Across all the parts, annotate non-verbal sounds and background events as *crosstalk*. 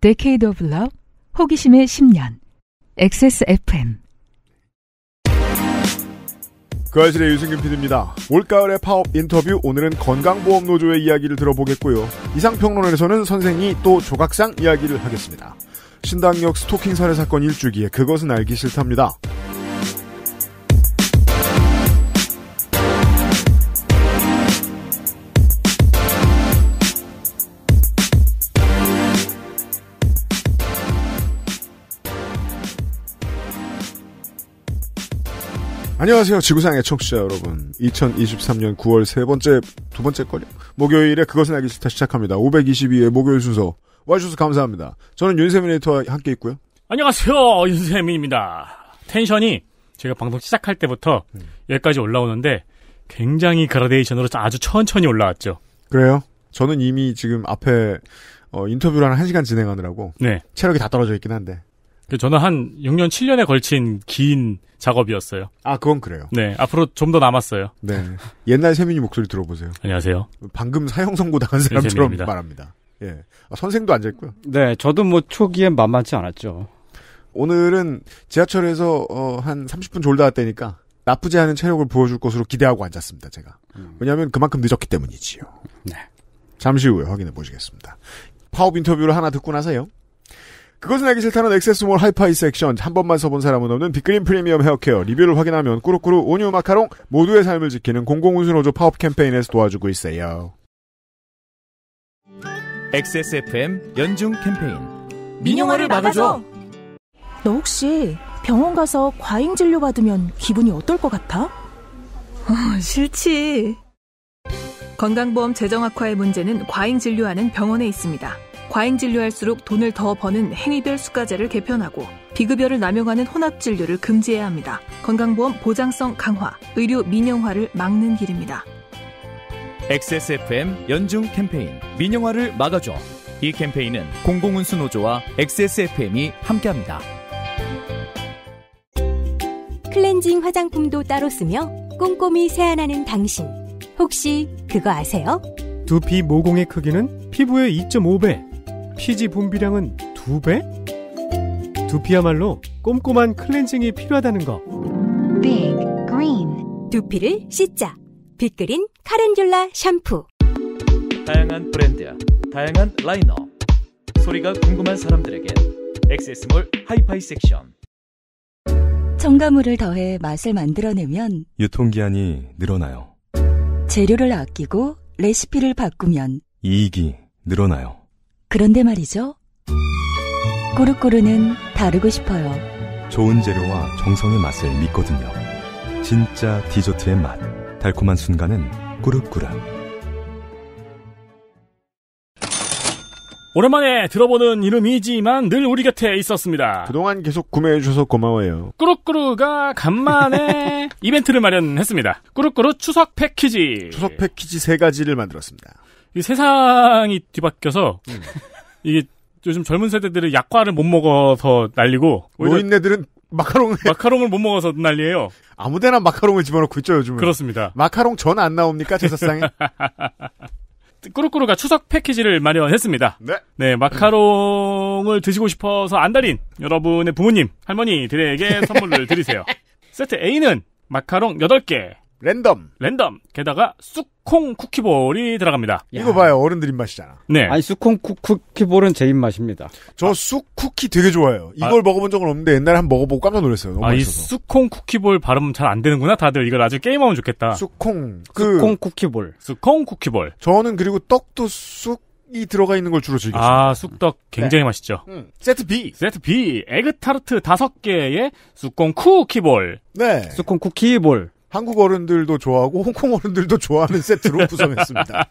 데케이 a d e of 호기심의 10년, XSFM. 그 아실의 유승균 PD입니다. 올가을의 파업 인터뷰 오늘은 건강보험노조의 이야기를 들어보겠고요. 이상평론에서는 선생이 또 조각상 이야기를 하겠습니다. 신당역 스토킹 살해 사건 일주기에 그것은 알기 싫답니다. 안녕하세요. 지구상의 청취자 여러분. 2023년 9월 세 번째, 두 번째 거리 목요일에 그것은 알기 싫다 시작합니다. 522회 목요일 순서. 와주셔서 감사합니다. 저는 윤세민 에디터와 함께 있고요. 안녕하세요. 윤세민입니다. 텐션이 제가 방송 시작할 때부터 음. 여기까지 올라오는데 굉장히 그라데이션으로 아주 천천히 올라왔죠. 그래요? 저는 이미 지금 앞에 어, 인터뷰를 한 1시간 진행하느라고 네. 체력이 다 떨어져 있긴 한데 그 저는 한 6년 7년에 걸친 긴 작업이었어요. 아, 그건 그래요. 네, 앞으로 좀 더 남았어요. 네. 옛날 세민이 목소리 들어보세요. 안녕하세요. 방금 사형 선고 당한 네, 사람처럼 세 말합니다. 예. 아, 선생도 앉아있고요. 네, 저도 뭐 초기엔 만만치 않았죠. 오늘은 지하철에서, 어, 한 30분 졸다 왔다니까 나쁘지 않은 체력을 보여줄 것으로 기대하고 앉았습니다, 제가. 음. 왜냐면 하 그만큼 늦었기 때문이지요. 네. 잠시 후에 확인해 보시겠습니다. 파업 인터뷰를 하나 듣고 나서요. 그것은 알기 싫다는 액세스몰 하이파이 섹션 한 번만 써본 사람은 없는 빅그린 프리미엄 헤어케어 리뷰를 확인하면 꾸룩꾸루 온유 마카롱 모두의 삶을 지키는 공공운수노조 파업 캠페인에서 도와주고 있어요. XSFM 연중 캠페인 민영화를 막아줘. 너 혹시 병원 가서 과잉 진료 받으면 기분이 어떨 것 같아? 어, 싫지. 건강보험 재정 악화의 문제는 과잉 진료하는 병원에 있습니다. 과잉 진료할수록 돈을 더 버는 행위별 수가제를 개편하고 비급여를 남용하는 혼합 진료를 금지해야 합니다. 건강보험 보장성 강화, 의료 민영화를 막는 길입니다. XSFM 연중 캠페인 민영화를 막아줘. 이 캠페인은 공공운수노조와 XSFM이 함께합니다. 클렌징 화장품도 따로 쓰며 꼼꼼히 세안하는 당신. 혹시 그거 아세요? 두피 모공의 크기는 피부의 2.5배. 피지 분비량은 두 배? 두피야말로 꼼꼼한 클렌징이 필요하다는 거. Big Green. 두피를 씻자. 빅그린 카렌듈라 샴푸. 다양한 브랜드야, 다양한 라인업. 소리가 궁금한 사람들에게 엑세스몰 하이파이 섹션. 첨가물을 더해 맛을 만들어내면 유통기한이 늘어나요. 재료를 아끼고 레시피를 바꾸면 이익이 늘어나요. 그런데 말이죠. 꾸르꾸르는 다르고 싶어요. 좋은 재료와 정성의 맛을 믿거든요. 진짜 디저트의 맛. 달콤한 순간은 꾸룩꾸룩. 오랜만에 들어보는 이름이지만 늘 우리 곁에 있었습니다. 그동안 계속 구매해주셔서 고마워요. 꾸룩꾸룩가 간만에 *laughs* 이벤트를 마련했습니다. 꾸룩꾸룩 추석 패키지. 추석 패키지 세 가지를 만들었습니다. 이 세상이 뒤바뀌어서 음. 이게 요즘 젊은 세대들은 약과를 못 먹어서 날리고 노인네들은 마카롱을 *laughs* 마카롱을 못 먹어서 난리예요. 아무데나 마카롱을 집어넣고 있죠 요즘은. 그렇습니다. 마카롱 전 안 나옵니까 제사상에? *laughs* 꾸루꾸루가 추석 패키지를 마련했습니다. 네. 네, 마카롱을 드시고 싶어서 안달인 여러분의 부모님, 할머니들에게 선물을 드리세요. *laughs* 세트 A는 마카롱 8개, 랜덤. 랜덤. 게다가 쑥콩 쿠키볼이 들어갑니다. 이거 봐요. 어른들 입맛이잖아. 네. 아니 쑥콩 쿠, 쿠키볼은 제 입맛입니다. 저쑥 아. 쿠키 되게 좋아해요. 이걸 아. 먹어본 적은 없는데 옛날에 한 번 먹어보고 깜짝 놀랐어요. 너무 아, 맛있어서. 이 쑥콩 쿠키볼 발음 잘 안 되는구나. 다들 이걸 아주 게임하면 좋겠다. 쑥콩. 그 쑥콩 쿠키볼. 쑥콩 쿠키볼. 저는 그리고 떡도 쑥이 들어가 있는 걸 주로 즐겼어요. 아, 쑥떡 굉장히 네. 맛있죠. 음. 세트 B. 세트 B. 에그타르트 다섯 개의 쑥콩 쿠키볼. 네. 쑥콩 쿠키볼. 한국 어른들도 좋아하고 홍콩 어른들도 좋아하는 세트로 *laughs* 구성했습니다.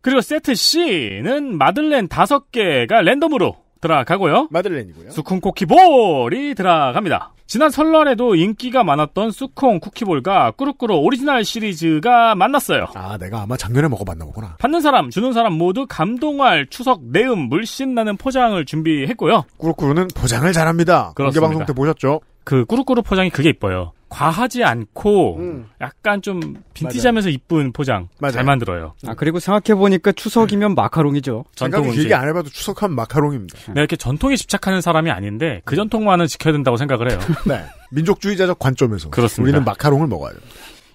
그리고 세트 C는 마들렌 5개가 랜덤으로 들어가고요. 마들렌이고요. 수콩 쿠키볼이 들어갑니다. 지난 설날에도 인기가 많았던 수콩 쿠키볼과 꾸루꾸루 오리지널 시리즈가 만났어요. 아, 내가 아마 작년에 먹어봤나 보구나. 받는 사람, 주는 사람 모두 감동할 추석 내음 물씬 나는 포장을 준비했고요. 꾸루꾸루는 포장을 잘합니다. 그렇습니다. 공개방송 때 보셨죠? 그 꾸루꾸루 포장이 그게 이뻐요. 과하지 않고 음. 약간 좀 빈티지하면서 이쁜 포장 맞아요. 잘 만들어요. 음. 아 그리고 생각해 보니까 추석이면 네. 마카롱이죠. 전통 음식. 얘기 안 해봐도 추석하면 마카롱입니다. 내가 네, 이렇게 전통에 집착하는 사람이 아닌데 그 전통만은 지켜야 된다고 생각을 해요. *laughs* 네, 민족주의자적 관점에서 그렇습니다. 우리는 마카롱을 먹어야 돼요.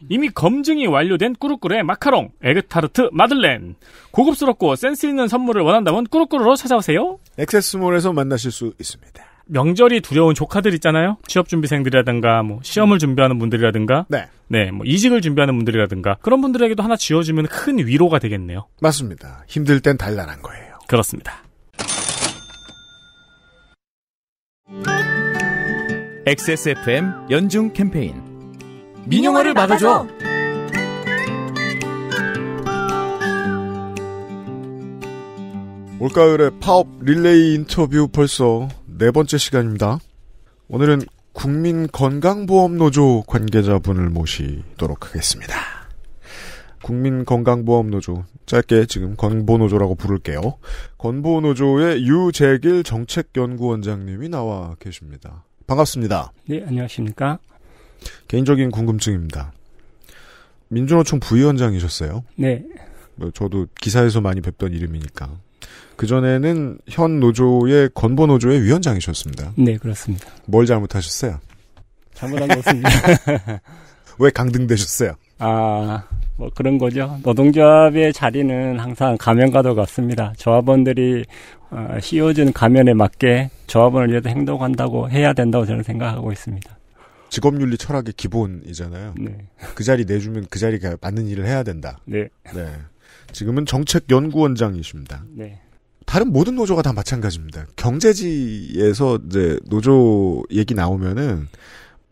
이미 검증이 완료된 꾸루꾸루의 마카롱, 에그타르트, 마들렌. 고급스럽고 센스 있는 선물을 원한다면 꾸루꾸루로 찾아오세요. 액세스몰에서 만나실 수 있습니다. 명절이 두려운 조카들 있잖아요. 취업 준비생들이라든가 뭐 시험을 음. 준비하는 분들이라든가 네. 네, 뭐 이직을 준비하는 분들이라든가 그런 분들에게도 하나 지어 주면 큰 위로가 되겠네요. 맞습니다. 힘들 땐달란한 거예요. 그렇습니다. XSFM 연중 캠페인 민영화를 막아줘. 올가을에 파업 릴레이 인터뷰 벌써 네 번째 시간입니다. 오늘은 국민건강보험노조 관계자분을 모시도록 하겠습니다. 국민건강보험노조, 짧게 지금 건보노조라고 부를게요. 건보노조의 유재길 정책연구원장님이 나와 계십니다. 반갑습니다. 네, 안녕하십니까. 개인적인 궁금증입니다. 민주노총 부위원장이셨어요? 네. 뭐 저도 기사에서 많이 뵙던 이름이니까. 그전에는 현 노조의 건보 노조의 위원장이셨습니다. 네, 그렇습니다. 뭘 잘못하셨어요? 잘못한 거 없습니다. *laughs* 왜 강등되셨어요? 아, 뭐 그런 거죠. 노동조합의 자리는 항상 가면과도 같습니다. 조합원들이 어, 씌워준 가면에 맞게 조합원을 위해서 행동한다고 해야 된다고 저는 생각하고 있습니다. 직업윤리 철학의 기본이잖아요. 네. 그 자리 내주면 그 자리가 맞는 일을 해야 된다. 네. 네. 지금은 정책연구원장이십니다. 네. 다른 모든 노조가 다 마찬가지입니다. 경제지에서 이제 노조 얘기 나오면은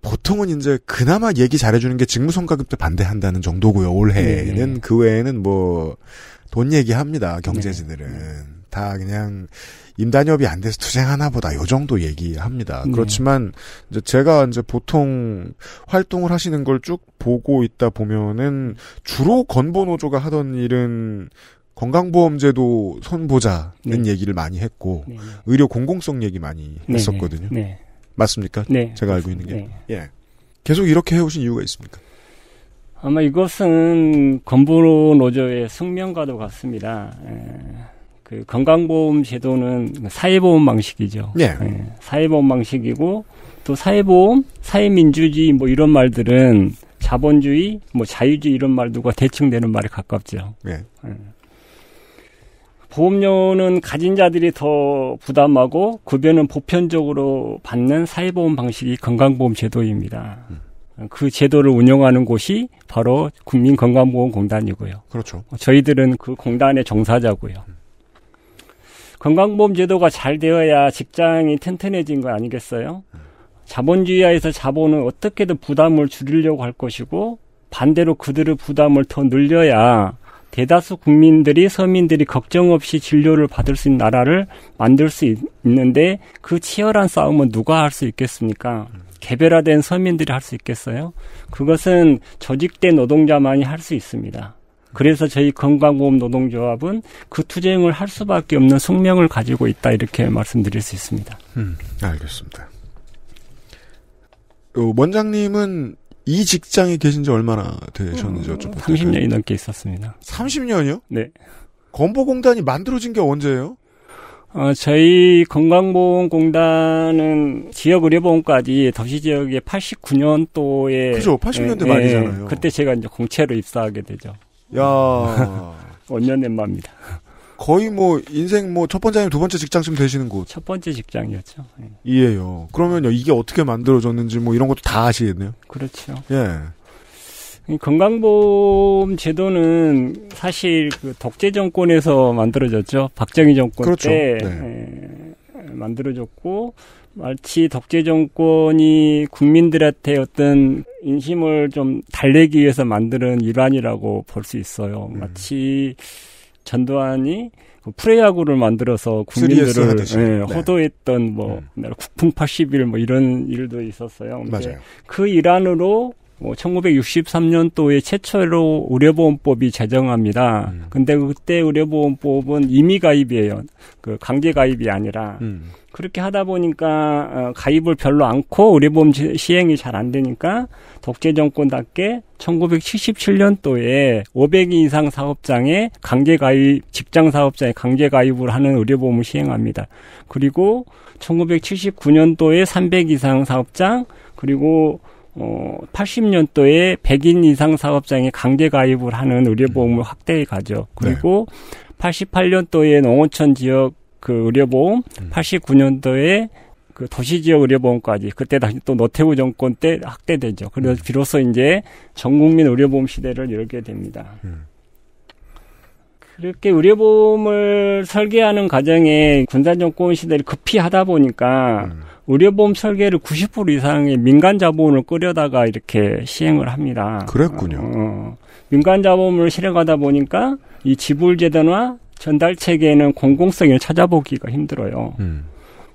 보통은 이제 그나마 얘기 잘해주는 게 직무성과급도 반대한다는 정도고요. 올해는 네. 그 외에는 뭐 돈 얘기합니다. 경제지들은 네. 네. 다 그냥 임단협이 안 돼서 투쟁하나 보다 요 정도 얘기합니다. 네. 그렇지만 이제 제가 이제 보통 활동을 하시는 걸 쭉 보고 있다 보면은 주로 건보 노조가 하던 일은 건강보험제도 선보자는 네. 얘기를 많이 했고 네. 네. 의료 공공성 얘기 많이 네, 네. 했었거든요. 네. 맞습니까? 네. 제가 알고 있는 게. 예. 계속 이렇게 해오신 이유가 있습니까? 아마 이것은 건보로 노조의 숙명과도 같습니다. 예. 그 건강보험 제도는 사회보험 방식이죠. 예. 예. 사회보험 방식이고 또 사회보험, 사회민주주의 뭐 이런 말들은 자본주의, 뭐 자유주의 이런 말들과 대칭되는 말에 가깝죠. 예. 예. 보험료는 가진 자들이 더 부담하고 급여는 보편적으로 받는 사회보험 방식이 건강보험 제도입니다. 그 제도를 운영하는 곳이 바로 국민건강보험공단이고요. 그렇죠. 저희들은 그 공단의 종사자고요 건강보험 제도가 잘 되어야 직장이 튼튼해진 거 아니겠어요? 자본주의화에서 자본은 어떻게든 부담을 줄이려고 할 것이고 반대로 그들의 부담을 더 늘려야 대다수 국민들이 서민들이 걱정 없이 진료를 받을 수 있는 나라를 만들 수 있, 는데그 치열한 싸움은 누가 할 수 있겠습니까? 개별화된 서민들이 할 수 있겠어요? 그것은 조직된 노동자만이 할 수 있습니다. 그래서 저희 건강보험 노동조합은 그 투쟁을 할 수밖에 없는 숙명을 가지고 있다 이렇게 말씀드릴 수 있습니다. 음, 알겠습니다. 원장님은 이 직장에 계신 지 얼마나 되셨는지 여쭤볼게요. 30년이 넘게 있었습니다. 30년이요? 네. 건보공단이 만들어진 게 언제예요? 어, 저희 건강보험공단은 지역의료보험까지 도시지역에 89년도에. 그죠, 80년대 예, 말이잖아요. 예, 그때 제가 이제 공채로 입사하게 되죠. 야 5년 *laughs* 엠마입니다. 거의 뭐 인생 뭐 첫 번째 아니면 두 번째 직장쯤 되시는 곳. 첫 번째 직장이었죠. 예. 이에요. 그러면요 이게 어떻게 만들어졌는지 뭐 이런 것도 다 아시겠네요. 그렇죠. 예. 건강보험 제도는 사실 그 독재 정권에서 만들어졌죠. 박정희 정권 그렇죠. 때 네. 예, 만들어졌고 마치 독재 정권이 국민들한테 어떤 인심을 좀 달래기 위해서 만드는 일환이라고 볼 수 있어요. 음. 마치 음. 전두환이 그 프레야구를 만들어서 국민들을 예, 네. 호도했던 뭐 음. 뭐 국풍 80일 뭐 이런 일도 있었어요. 맞아요. 그 일환으로 뭐 1963년도에 최초로 의료보험법이 제정합니다. 음. 근데 그때 의료보험법은 임의 가입이에요. 그 강제 가입이 아니라 음. 그렇게 하다 보니까 어, 가입을 별로 않고 의료보험 시행이 잘 안 되니까 독재 정권답게 1977년도에 5 0 0 이상 사업장에 강제 가입 직장 사업장에 강제 가입을 하는 의료보험을 시행합니다. 그리고 1979년도에 300 이상 사업장 그리고 어, 80년도에 100인 이상 사업장에 강제 가입을 하는 의료보험을 네. 확대해 가죠. 그리고 네. 88년도에 농어촌 지역 그 의료보험, 음. 89년도에 그 도시지역 의료보험까지 그때 당시 또 노태우 정권 때 확대되죠. 그래서 음. 비로소 이제 전국민 의료보험 시대를 열게 됩니다. 음. 그렇게 의료보험을 설계하는 과정에 군사정권 시대를 급히 하다 보니까 음. 의료보험 설계를 90% 이상의 민간 자본을 끌여다가 이렇게 시행을 합니다. 그랬군요. 어, 어. 민간 자본을 실행하다 보니까 이 지불 재단화 전달 체계는 공공성을 찾아보기가 힘들어요. 음.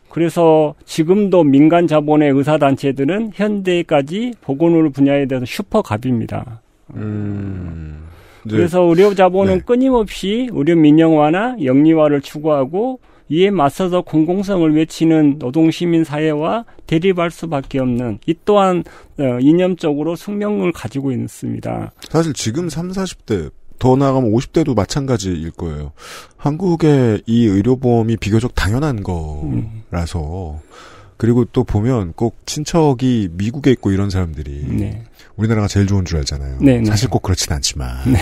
그래서 지금도 민간 자본의 의사 단체들은 현대까지 보건의료 분야에 대해서 슈퍼갑입니다. 음. 네. 그래서 의료 자본은 네. 끊임없이 의료 민영화나 영리화를 추구하고 이에 맞서서 공공성을 외치는 노동시민 사회와 대립할 수밖에 없는 이 또한 어, 이념적으로 숙명을 가지고 있습니다. 사실 지금 3, 40대 더 나아가면 50대도 마찬가지일 거예요. 한국의 이 의료보험이 비교적 당연한 음. 거라서 음. 그리고 또 보면 꼭 친척이 미국에 있고 이런 사람들이 네. 우리나라가 제일 좋은 줄 알잖아요. 네, 네. 사실 꼭 그렇진 않지만. 네.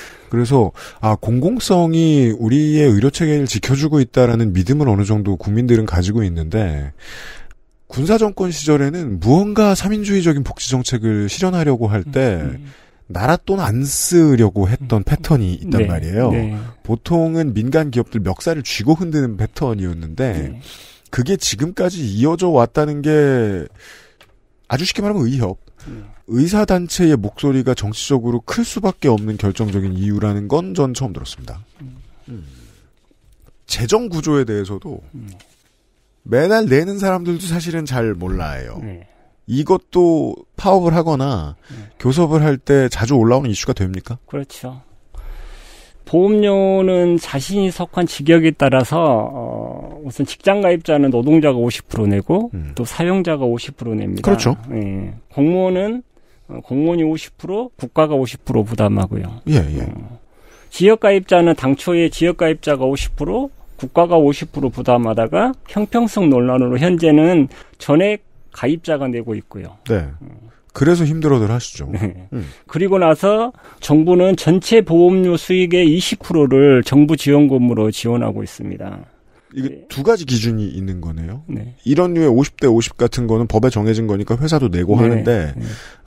*laughs* 그래서 아 공공성이 우리의 의료 체계를 지켜주고 있다라는 믿음을 어느 정도 국민들은 가지고 있는데 군사 정권 시절에는 무언가 삼인주의적인 복지 정책을 실현하려고 할때 음, 음. 나라 돈 안 쓰려고 했던 음. 패턴이 있단 네, 말이에요. 네. 보통은 민간 기업들 멱살을 쥐고 흔드는 패턴이었는데 네. 그게 지금까지 이어져 왔다는 게 아주 쉽게 말하면 의협. 음. 의사 단체의 목소리가 정치적으로 클 수밖에 없는 결정적인 이유라는 건 전 처음 들었습니다. 음. 음. 재정 구조에 대해서도 매달 내는 사람들도 사실은 잘 몰라요. 네. 이것도 파업을 하거나 네. 교섭을 할 때 자주 올라오는 이슈가 됩니까? 그렇죠. 보험료는 자신이 속한 직역에 따라서 어, 우선 직장 가입자는 노동자가 50% 내고 음. 또 사용자가 50% 냅니다. 그렇죠. 예. 공무원은 어, 공무원이 50% 국가가 50% 부담하고요. 예, 예. 어, 지역 가입자는 당초에 지역 가입자가 50% 국가가 50% 부담하다가 형평성 논란으로 현재는 전액 가입자가 내고 있고요. 네. 음. 그래서 힘들어들 하시죠. 네. 음. 그리고 나서 정부는 전체 보험료 수익의 20%를 정부 지원금으로 지원하고 있습니다. 이게 네. 두 가지 기준이 있는 거네요. 네. 이런 류의 50대 50 같은 거는 법에 정해진 거니까 회사도 내고 네. 하는데 네.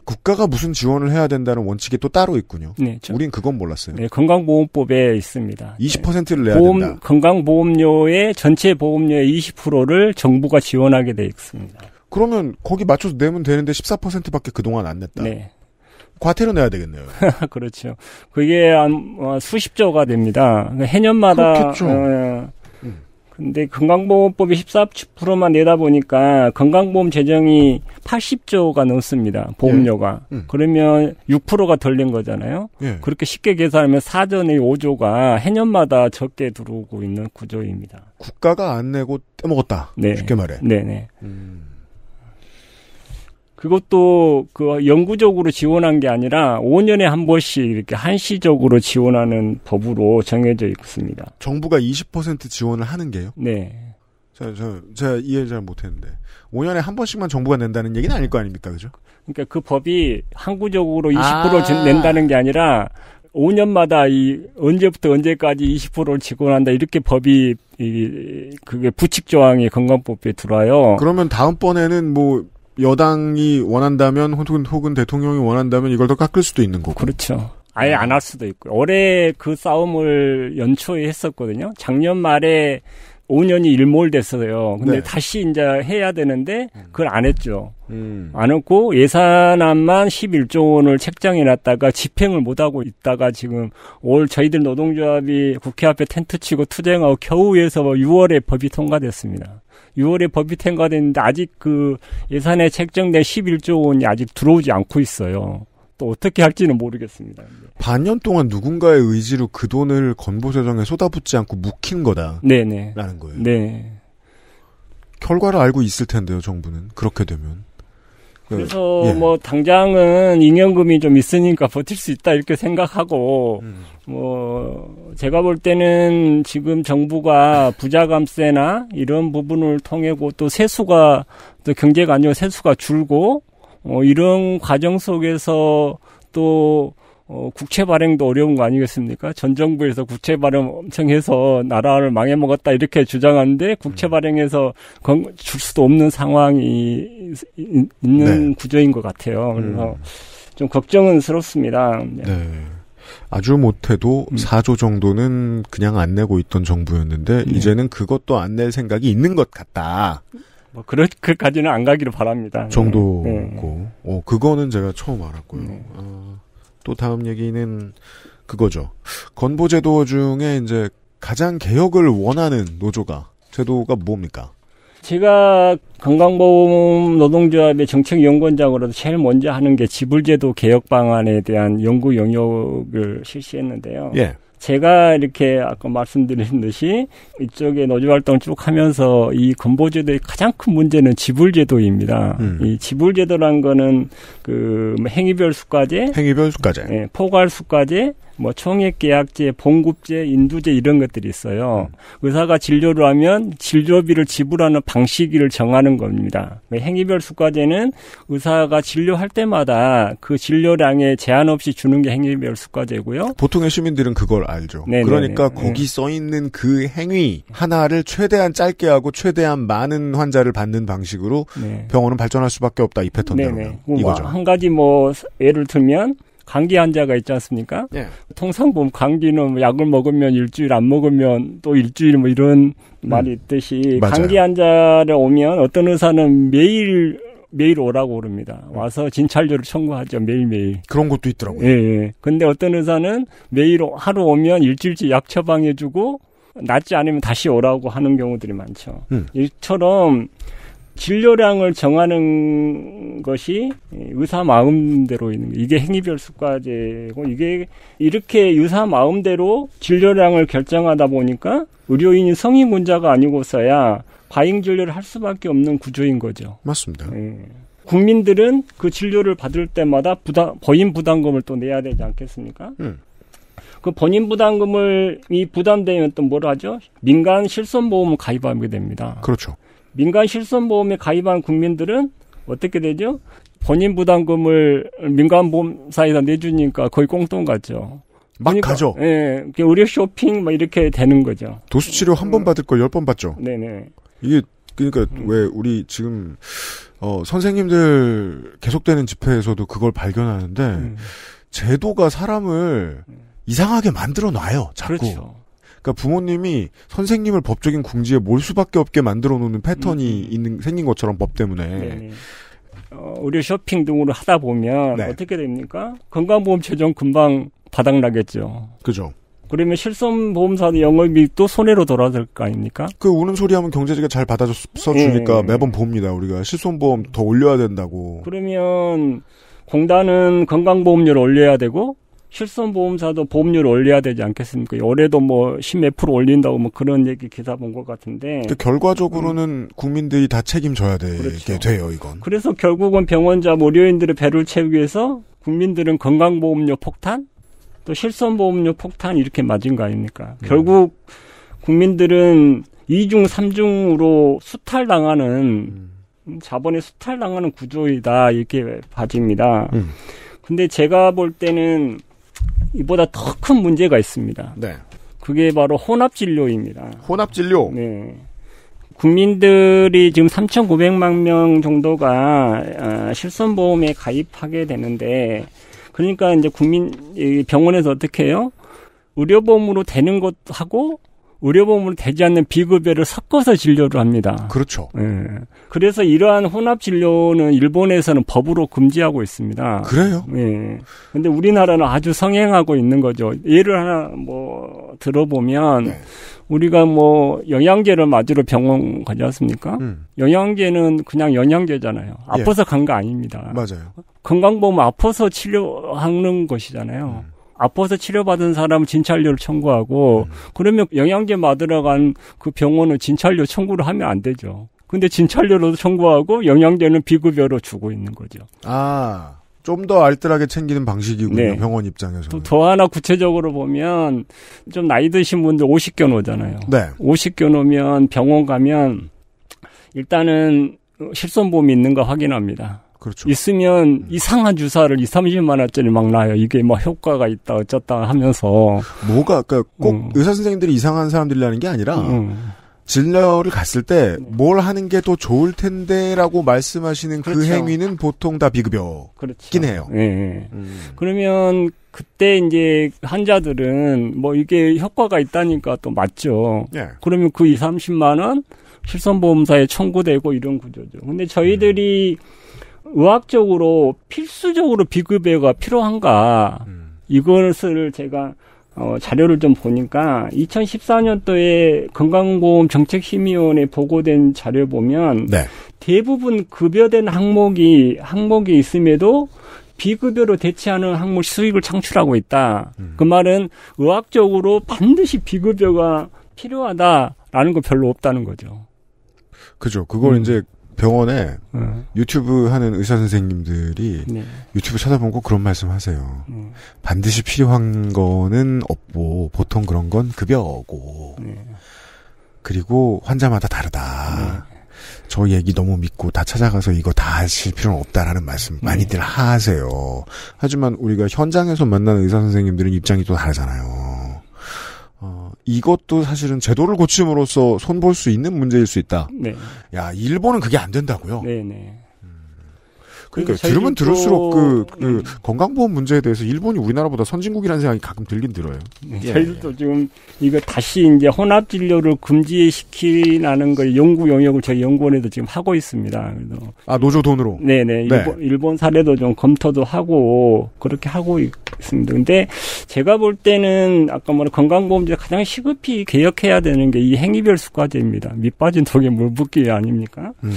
국가가 무슨 지원을 해야 된다는 원칙이 또 따로 있군요. 네, 저, 우린 그건 몰랐어요. 네, 건강보험법에 있습니다. 20%를 내야 보험, 된다. 건강보험료의 전체 보험료의 20%를 정부가 지원하게 돼 있습니다. 그러면 거기 맞춰서 내면 되는데 14%밖에 그동안 안 냈다. 네. 과태료 내야 되겠네요. *laughs* 그렇죠. 그게 한 어, 수십조가 됩니다. 그러니까 해년마다 그렇겠죠. 어, 예. 음. 근데 건강보험법이 14%만 내다 보니까 건강보험 재정이 80조가 넘습니다. 보험료가. 예. 음. 그러면 6%가 덜 낸 거잖아요. 예. 그렇게 쉽게 계산하면 사전에 5조가 해년마다 적게 들어오고 있는 구조입니다. 국가가 안 내고 떼먹었다. 네. 쉽게 말해. 네네. 음. 그것도 그 영구적으로 지원한 게 아니라 5년에 한 번씩 이렇게 한시적으로 지원하는 법으로 정해져 있습니다. 정부가 20% 지원을 하는 게요? 네. 저, 저, 제가 이해를 잘 못했는데 5년에 한 번씩만 정부가 낸다는 얘기는 아닐 거 아닙니까, 그죠? 그러니까 그 법이 항구적으로 20% 아~ 낸다는 게 아니라 5년마다 이 언제부터 언제까지 20%를 지원한다 이렇게 법이 이 그게 부칙 조항이 건강법에 들어와요. 그러면 다음번에는 뭐 여당이 원한다면 혹은, 혹은 대통령이 원한다면 이걸 더 깎을 수도 있는 거고. 그렇죠. 아예 안 할 수도 있고. 올해 그 싸움을 연초에 했었거든요. 작년 말에 5년이 일몰됐어요. 근데 네. 다시 이제 해야 되는데 그걸 안 했죠. 음. 안 했고 예산안만 11조 원을 책정해 놨다가 집행을 못 하고 있다가 지금 올 저희들 노동조합이 국회 앞에 텐트 치고 투쟁하고 겨우에서 6월에 뭐 법이 통과됐습니다. 6월에 법이 통과 됐는데 아직 그 예산에 책정된 11조 원이 아직 들어오지 않고 있어요. 또 어떻게 할지는 모르겠습니다. 반년 동안 누군가의 의지로 그 돈을 건보재정에 쏟아붓지 않고 묵힌 거다. 네네. 라는 거예요. 네. 결과를 알고 있을 텐데요, 정부는. 그렇게 되면. 그래서 예. 뭐 당장은 잉여금이 좀 있으니까 버틸 수 있다 이렇게 생각하고 음. 뭐 제가 볼 때는 지금 정부가 부자 감세나 이런 부분을 통해고 또 세수가 또 경제가 아니고 세수가 줄고 뭐 이런 과정 속에서 또 어, 국채 발행도 어려운 거 아니겠습니까? 전 정부에서 국채 발행 엄청 해서 나라를 망해먹었다 이렇게 주장하는데 국채 음. 발행해서 건, 줄 수도 없는 상황이 있, 는 네. 구조인 것 같아요. 그래서 음. 좀 걱정은스럽습니다. 네. 네. 아주 못해도 음. 4조 정도는 그냥 안 내고 있던 정부였는데 네. 이제는 그것도 안 낼 생각이 있는 것 같다. 뭐 그렇게까지는 안 가기를 바랍니다. 네. 정도고, 네. 어 그거는 제가 처음 알았고요. 네. 아. 또 다음 얘기는 그거죠. 건보제도 중에 이제 가장 개혁을 원하는 노조가 제도가 뭡니까? 제가 건강보험 노동조합의 정책연구원장으로도 제일 먼저 하는 게 지불제도 개혁 방안에 대한 연구 영역을 실시했는데요. 예. 제가 이렇게 아까 말씀드린 듯이 이쪽에 노조 활동을 쭉 하면서 이건보제도의 가장 큰 문제는 지불제도입니다. 음. 이 지불제도란 거는 그 행위별 수과제, 행위별 수과제, 예, 포괄 수과제, 뭐 총액 계약제, 봉급제, 인두제 이런 것들이 있어요. 음. 의사가 진료를 하면 진료비를 지불하는 방식을 정하는 겁니다. 그 행위별 수과제는 의사가 진료할 때마다 그 진료량에 제한 없이 주는 게 행위별 수과제고요 보통의 시민들은 그걸 알죠. 네네네. 네, 그러니까 네. 거기 네. 써 있는 그 행위 하나를 최대한 짧게 하고 최대한 많은 환자를 받는 방식으로 네. 병원은 발전할 수밖에 없다 이 패턴대로 이거죠. 한 가지 뭐 예를 들면 감기 환자가 있지 않습니까? 예. 통상 보면 감기는 뭐 약을 먹으면 일주일 안 먹으면 또 일주일 뭐 이런 음. 말이 있듯이 맞아요. 감기 환자를 오면 어떤 의사는 매일 매일 오라고 그럽니다. 와서 진찰료를 청구하죠. 매일매일. 그런 것도 있더라고요. 예, 예. 근데 어떤 의사는 매일 하루 오면 일주일째약 처방해주고 낫지 않으면 다시 오라고 하는 경우들이 많죠. 음. 이처럼 진료량을 정하는 것이 의사 마음대로 있는 거예요. 이게 행위별 수과제고 이게 이렇게 의사 마음대로 진료량을 결정하다 보니까 의료인이 성인군자가 아니고서야 과잉 진료를 할 수밖에 없는 구조인 거죠. 맞습니다. 예. 국민들은 그 진료를 받을 때마다 부담, 버인 부담금을 또 내야 되지 않겠습니까? 음. 그 본인 부담금을 이 부담되면 또 뭐라 하죠? 민간 실손보험을 가입하게 됩니다. 그렇죠. 민간 실손보험에 가입한 국민들은 어떻게 되죠? 본인 부담금을 민간 보험사에다 내주니까 거의 꽁돈 같죠. 막 그러니까, 가죠. 예, 의료 쇼핑 막 이렇게 되는 거죠. 도수 치료 한 번 받을 거열번 받죠. 네네. 이게 그러니까 음. 왜 우리 지금 어 선생님들 계속되는 집회에서도 그걸 발견하는데 음. 제도가 사람을 음. 이상하게 만들어 놔요. 자꾸. 그렇죠. 그러니까 부모님이 선생님을 법적인 궁지에 몰 수밖에 없게 만들어 놓는 패턴이 음. 음. 있는 생긴 것처럼 법 때문에 네. 어, 의료 쇼핑 등으로 하다 보면 네. 어떻게 됩니까? 건강보험 최종 금방 바닥나겠죠. 그죠. 그러면 실손보험사는 영업이익도 손해로 돌아들 거 아닙니까? 그 우는 소리 하면 경제지가 잘 받아주니까 예. 네. 매번 봅니다. 우리가 실손보험 더 올려야 된다고. 그러면 공단은 건강보험료를 올려야 되고 실손보험사도 보험료를 올려야 되지 않겠습니까? 올해도 뭐 10몇 올린다고 뭐 그런 얘기 기사 본 것 같은데. 그 결과적으로는 음. 국민들이 다 책임져야 되게 그렇죠. 돼요, 이건. 그래서 결국은 병원자, 무료인들의 배를 채우기 위해서 국민들은 건강보험료 폭탄, 또 실손보험료 폭탄 이렇게 맞은 거 아닙니까? 음. 결국 국민들은 2중, 3중으로 수탈당하는, 음. 자본에 수탈당하는 구조이다, 이렇게 봐집니다. 음. 근데 제가 볼 때는 이보다 더 큰 문제가 있습니다. 네. 그게 바로 혼합 진료입니다. 혼합 진료. 네. 국민들이 지금 3,900만 명 정도가 아, 실손보험에 가입하게 되는데 그러니까 이제 국민 병원에서 어떻게 해요? 의료보험으로 되는 것하고 의료보험으로 되지 않는 비급여를 섞어서 진료를 합니다. 그렇죠. 예. 그래서 이러한 혼합 진료는 일본에서는 법으로 금지하고 있습니다. 그래요? 예. 근데 우리나라는 아주 성행하고 있는 거죠. 예를 하나 뭐 들어보면 네. 우리가 뭐 영양제를 맞으러 병원 가지 않습니까? 음. 영양제는 그냥 영양제잖아요. 예. 아파서 예. 간거 아닙니다. 맞아요. 건강보험 아파서 치료하는 것이잖아요. 음. 아파서 치료받은 사람은 진찰료를 청구하고 음. 그러면 영양제 맞으러 간 그 병원은 진찰료 청구를 하면 안 되죠. 근데 진찰료로도 청구하고 영양제는 비급여로 주고 있는 거죠. 아. 좀 더 알뜰하게 챙기는 방식이군요. 네. 병원 입장에서. 또, 더 하나 구체적으로 보면 좀 나이 드신 분들 50견 오잖아요. 네. 50견 오면 병원 가면 일단은 실손보험이 있는거 확인합니다. 그렇죠. 있으면 음. 이상한 주사를 2, 30만 원짜리 막 나요. 이게 뭐 효과가 있다 어쨌다 하면서 뭐가 아까 그러니까 꼭 음. 의사 선생님들이 이상한 사람들이라는 게 아니라 음. 진료를 갔을 때뭘 음. 하는 게 더 좋을 텐데라고 말씀하시는 그 그렇죠. 그 행위는 보통 다 비급여긴 그렇죠. 해요. 네. 그러면 그때 이제 환자들은 뭐 이게 효과가 있다니까 또 맞죠. 예. 그러면 그 2, 30만 원 실손보험사에 청구되고 이런 구조죠. 근데 저희들이 음. 의학적으로 필수적으로 비급여가 필요한가 음. 이것을 제가 어, 자료를 좀 보니까 2014년도에 건강보험 정책심의원에 보고된 자료 보면 네. 대부분 급여된 항목이 항목이 있음에도 비급여로 대체하는 항목 수익을 창출하고 있다. 음. 그 말은 의학적으로 반드시 비급여가 필요하다라는 거 별로 없다는 거죠. 그죠. 그걸 음. 이제 병원에 음. 유튜브 하는 의사 선생님들이 네. 유튜브 찾아보고 그런 말씀하세요. 음. 반드시 필요한 거는 없고 보통 그런 건 급여고 네. 그리고 환자마다 다르다. 네. 저 얘기 너무 믿고 다 찾아가서 이거 다 하실 필요는 없다라는 말씀 네. 많이들 하세요. 하지만 우리가 현장에서 만나는 의사 선생님들은 입장이 또 다르잖아요. 이것도 사실은 제도를 고침으로써 손볼 수 있는 문제일 수 있다. 네. 야, 일본은 그게 안 된다고요? 네네. 네. 그러니까 들으면 들을수록 그, 그 음. 건강보험 문제에 대해서 일본이 우리나라보다 선진국이라는 생각이 가끔 들긴 들어요. 음. 예. 저희도 지금 이거 다시 이제 혼합 진료를 금지시키라는 걸 연구 영역을 저희 연구원에도 지금 하고 있습니다. 그래서 아 노조 돈으로. 네네. 네. 일본, 일본 사례도 좀 검토도 하고 그렇게 하고 있습니다. 근데 제가 볼 때는 아까 말 건강보험제 가장 시급히 개혁해야 되는 게 이 행위별 수과제입니다. 밑빠진 독에 물 붓기 아닙니까? 음.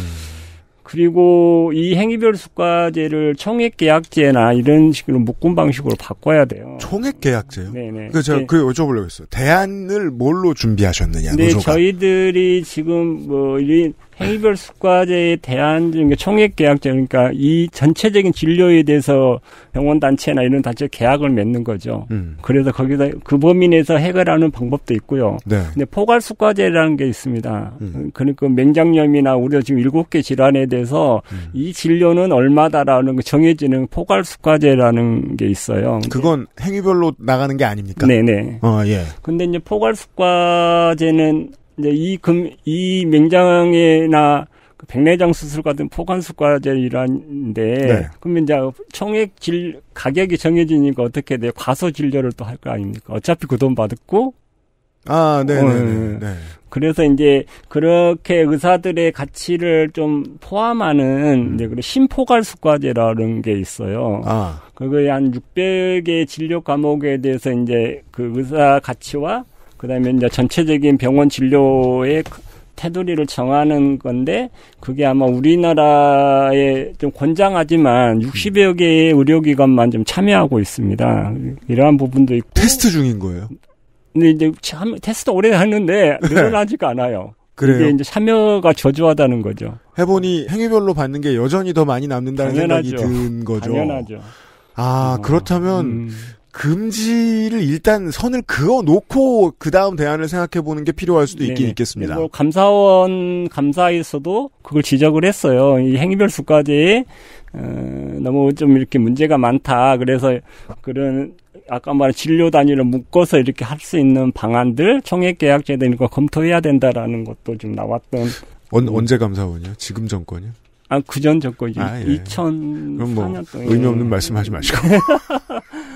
그리고 이 행위별 수과제를 총액 계약제나 이런 식으로 묶음 방식으로 바꿔야 돼요. 총액 계약제요? 네네. 그 그러니까 제가 네. 그 여쭤보려고 했어요. 대안을 뭘로 준비하셨느냐? 네, 노조가. 저희들이 지금 뭐 이런 헤이벌스 과제에 대한 총액 계약제 그러니까 이 전체적인 진료에 대해서 병원 단체나 이런 단체 계약을 맺는 거죠. 음. 그래서 거기서 그범위내에서 해결하는 방법도 있고요. 네. 근데 포괄수 과제라는 게 있습니다. 음. 그러니까 그 맹장염이나 우리가 지금 일곱 개 질환에 대해서 음. 이 진료는 얼마다라는 그 정해지는 포괄수 과제라는 게 있어요. 그건 행위별로 나가는 게 아닙니까? 네네. 어 예. 근데 이제 포괄수 과제는 이제 이 금, 이 맹장이나 그 백내장 수술 같은 포관수과제일환인데 네. 그러면 이제 총액 질 가격이 정해지니까 어떻게 돼요? 과소 진료를 또 할 거 아닙니까? 어차피 그 돈 받았고 아, 네, 네, 네 어, 예. 네. 그래서 이제 그렇게 의사들의 가치를 좀 포함하는 음. 이제 그 심포괄수과제라는 게 있어요. 아. 그거에 한 600의 진료 과목에 대해서 이제 그 의사 가치와 그다음에 이제 전체적인 병원 진료의 테두리를 정하는 건데 그게 아마 우리나라에 좀 권장하지만 60여 개의 의료기관만 좀 참여하고 있습니다. 이러한 부분도 있고 테스트 중인 거예요. 근데 이제 참 테스트 오래 하는데 네. 늘어나지가 않아요. 그래요. 이게 이제 참여가 저조하다는 거죠. 해보니 행위별로 받는 게 여전히 더 많이 남는다는 당연하죠. 생각이 든 거죠. 당연하죠. 아 어, 그렇다면 음. 금지를 일단 선을 그어 놓고 그 다음 대안을 생각해 보는 게 필요할 수도 있긴 네 있겠습니다. 감사원 감사에서도 그걸 지적을 했어요. 이 행위별 수까지 어, 너무 좀 이렇게 문제가 많다. 그래서 그런 아까 말한 진료 단위를 묶어서 이렇게 할 수 있는 방안들 청약 계약 제도 이 검토해야 된다라는 것도 좀 나왔던. 언, 음. 언제 감사원이요? 지금 정권이요? 아, 그 전 정권이죠. 아, 예. 2004년 뭐 동에. 의미 없는 말씀하지 마시고. *laughs*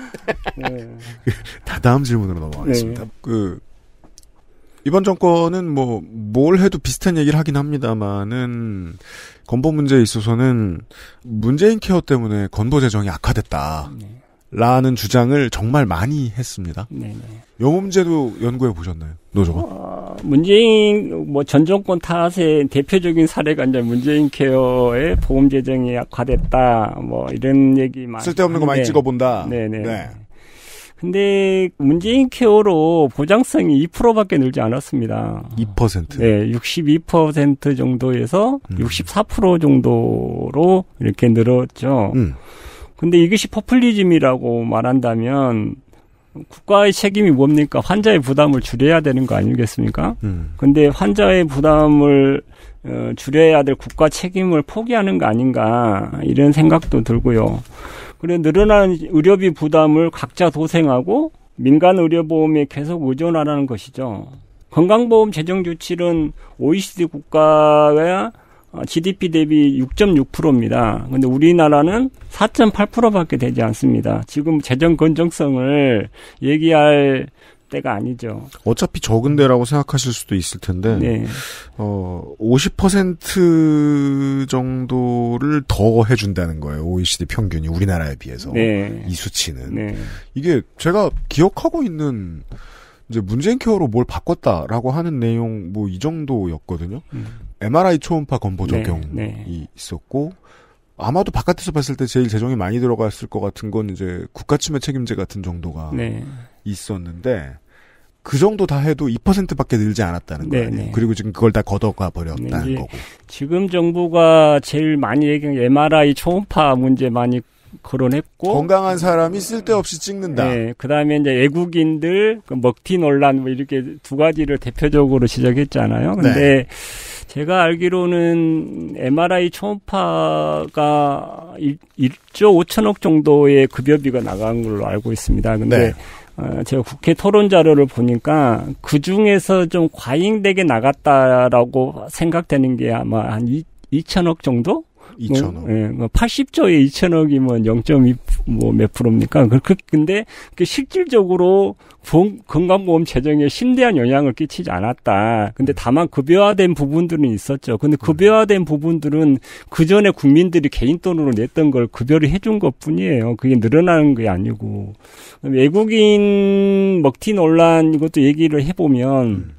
네. 그, 다 다음 질문으로 넘어가겠습니다. 네. 그 이번 정권은 뭐 뭘 해도 비슷한 얘기를 하긴 합니다만은 건보 문제에 있어서는 문재인 케어 때문에 건보 재정이 악화됐다. 네. 라는 주장을 정말 많이 했습니다. 네. 네. 요 문제도 연구해 보셨나요, 노조가? 어, 아, 문재인 뭐전 정권 탓의 대표적인 사례가 이제 문재인 케어의 보험 재정이 약화됐다, 뭐 이런 얘기 많이 쓸데없는 한데, 거 많이 찍어본다. 네네. 네. 근데 문재인 케어로 보장성이 2%밖에 늘지 않았습니다. 2%? 네, 62% 정도에서 음. 64% 정도로 이렇게 늘었죠. 음. 근데 이것이 퍼플리즘이라고 말한다면 국가의 책임이 뭡니까? 환자의 부담을 줄여야 되는 거 아니겠습니까? 음. 근데 환자의 부담을 어, 줄여야 될 국가 책임을 포기하는 거 아닌가 이런 생각도 들고요. 그래 늘어난 의료비 부담을 각자 도생하고 민간 의료보험에 계속 의존하라는 것이죠. 건강보험 재정 조치는 OECD 국가가 GDP 어, 대비 6.6%입니다. 근데 우리나라는 4.8%밖에 되지 않습니다. 지금 재정 건정성을 얘기할 때가 아니죠. 어차피 적은데라고 생각하실 수도 있을 텐데, 네. 어, 50% 정도를 더 해준다는 거예요. OECD 평균이 우리나라에 비해서. 네. 이 수치는. 네. 이게 제가 기억하고 있는 이제 문재인 케어로 뭘 바꿨다라고 하는 내용 뭐 이 정도였거든요. 음. MRI 초음파 건보 네, 적용이 네, 네. 있었고 아마도 바깥에서 봤을 때 제일 재정이 많이 들어갔을 것 같은 건 이제 국가침해 책임제 같은 정도가 네. 있었는데 그 정도 다 해도 2%밖에 늘지 않았다는 거아니에요네 네, 그리고 지금 그걸 다 걷어가 버렸다는 네, 거고. 지금 정부가 제일 많이 얘기한 MRI 초음파 문제 많이 거론했고 건강한 사람이 쓸데없이 찍는다. 네, 그다음에 이제 외국인들 그 먹튀 논란 뭐 이렇게 두 가지를 대표적으로 시작했잖아요. 근데 네. 제가 알기로는 MRI 초음파가 1, 1조 5천억 정도의 급여비가 나간 걸로 알고 있습니다. 근데 네. 어, 제가 국회 토론 자료를 보니까 그 중에서 좀 과잉되게 나갔다라고 생각되는 게 아마 한 2, 2천억 정도? 2천억. 뭐, 예, 뭐 80조에 2천억이면 0.2 뭐몇 뭐 프로입니까? 그, 그 근데 그 실질적으로 보 건강보험 재정에 심대한 영향을 끼치지 않았다. 근데 다만 급여화된 부분들은 있었죠. 근데 음. 급여화된 부분들은 그 전에 국민들이 개인 돈으로 냈던 걸 급여를 해준 것 뿐이에요. 그게 늘어나는 게 아니고 외국인 먹튀 논란 이것도 얘기를 해보면. 음.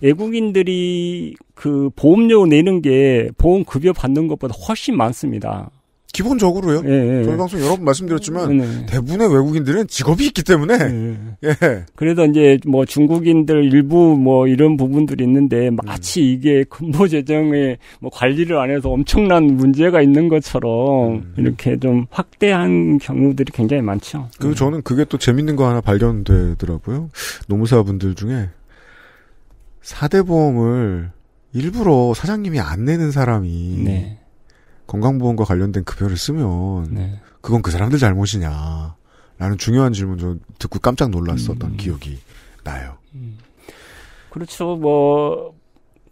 외국인들이 그 보험료 내는 게 보험 급여 받는 것보다 훨씬 많습니다. 기본적으로요. 예, 예, 저희 방송 여러 번 말씀드렸지만 네. 네. 대부분의 외국인들은 직업이 있기 때문에 네. *laughs* 예. 그래서 이제 뭐 중국인들 일부 뭐 이런 부분들이 있는데 마치 음. 이게 근보 재정의 뭐 관리를 안 해서 엄청난 문제가 있는 것처럼 음. 이렇게 좀 확대한 경우들이 굉장히 많죠. 그리고 음. 저는 그게 또 재밌는 거 하나 발견되더라고요. 노무사분들 중에 4대 보험을 일부러 사장님이 안 내는 사람이 네. 건강보험과 관련된 급여를 쓰면 네. 그건 그 사람들 잘못이냐 라는 중요한 질문 좀 듣고 깜짝 놀랐었던 음. 기억이 나요. 음. 그렇죠. 뭐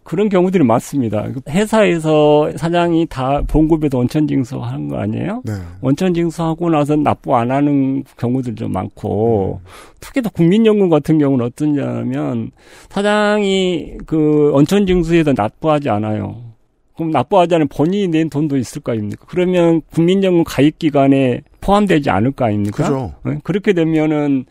그런 경우들이 많습니다. 그 회사에서 사장이 다 본급에도 원천징수 하는 거 아니에요? 네. 원천징수하고 나서 납부 안 하는 경우들 좀 많고, 음. 특히 또 국민연금 같은 경우는 어떠냐면, 사장이 그 원천징수에도 납부하지 않아요. 그럼 납부하지 않은 본인이 낸 돈도 있을 거 아닙니까? 그러면 국민연금 가입 기간에 포함되지 않을 거 아닙니까? 그죠. 네? 그렇게 되면은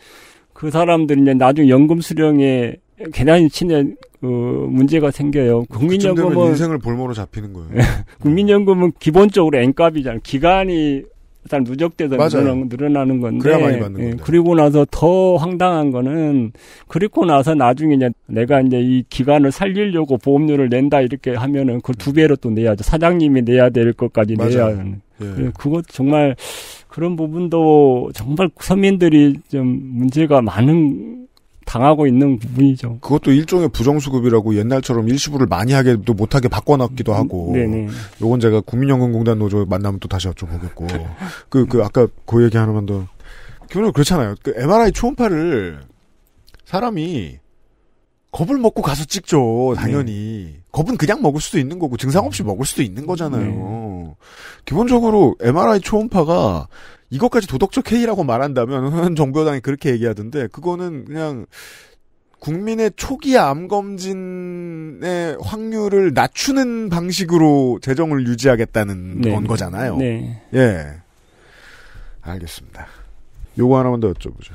그 사람들이 이제 나중에 연금 수령에 계단이 치는 어, 문제가 생겨요. 그 국민연금은 인생을 볼모로 잡히는 거예요. *laughs* 국민연금은 기본적으로 N값이잖아요. 기간이 일단 누적돼서 맞아요. 늘어나, 는 건데. 그래야 많이 받는 예, 건데. 그리고 나서 더 황당한 거는 그리고 나서 나중에 이제 내가 이제 이 기간을 살리려고 보험료를 낸다 이렇게 하면은 그걸 두 배로 또 내야죠. 사장님이 내야 될 것까지 맞아요. 내야 하는. 예. 예 그것 정말 그런 부분도 정말 서민들이 좀 문제가 많은 당하고 있는 부분이죠. 그것도 일종의 부정수급이라고 옛날처럼 일시불을 많이 하게도 못하게 바꿔놨기도 음, 하고. 네네. 요건 제가 국민연금공단 노조 만나면 또 다시 여쭤보겠고. 그, 그, 아까 그 얘기 하나만 더. 기본적으로 그렇잖아요. 그 MRI 초음파를 사람이 겁을 먹고 가서 찍죠, 당연히. 네. 겁은 그냥 먹을 수도 있는 거고, 증상 없이 음. 먹을 수도 있는 네. 거잖아요. 네. 기본적으로 MRI 초음파가 이것까지 도덕적 해이라고 말한다면 *laughs* 정부여당이 그렇게 얘기하던데 그거는 그냥 국민의 초기 암검진의 확률을 낮추는 방식으로 재정을 유지하겠다는 네. 건 거잖아요. 네. 예. 알겠습니다. 요거 하나만 더 여쭤보죠.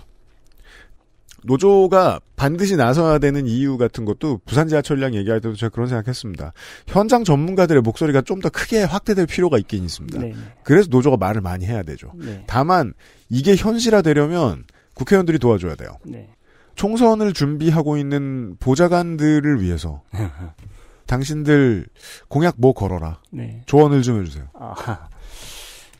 노조가 반드시 나서야 되는 이유 같은 것도 부산 지하철역 얘기할 때도 제가 그런 생각했습니다. 현장 전문가들의 목소리가 좀 더 크게 확대될 필요가 있긴 있습니다. 네, 네 그래서 노조가 말을 많이 해야 되죠. 네. 다만 이게 현실화되려면 국회의원들이 도와줘야 돼요. 네. 총선을 준비하고 있는 보좌관들을 위해서 *laughs* 당신들 공약 뭐 걸어라. 네. 조언을 좀 해주세요. 아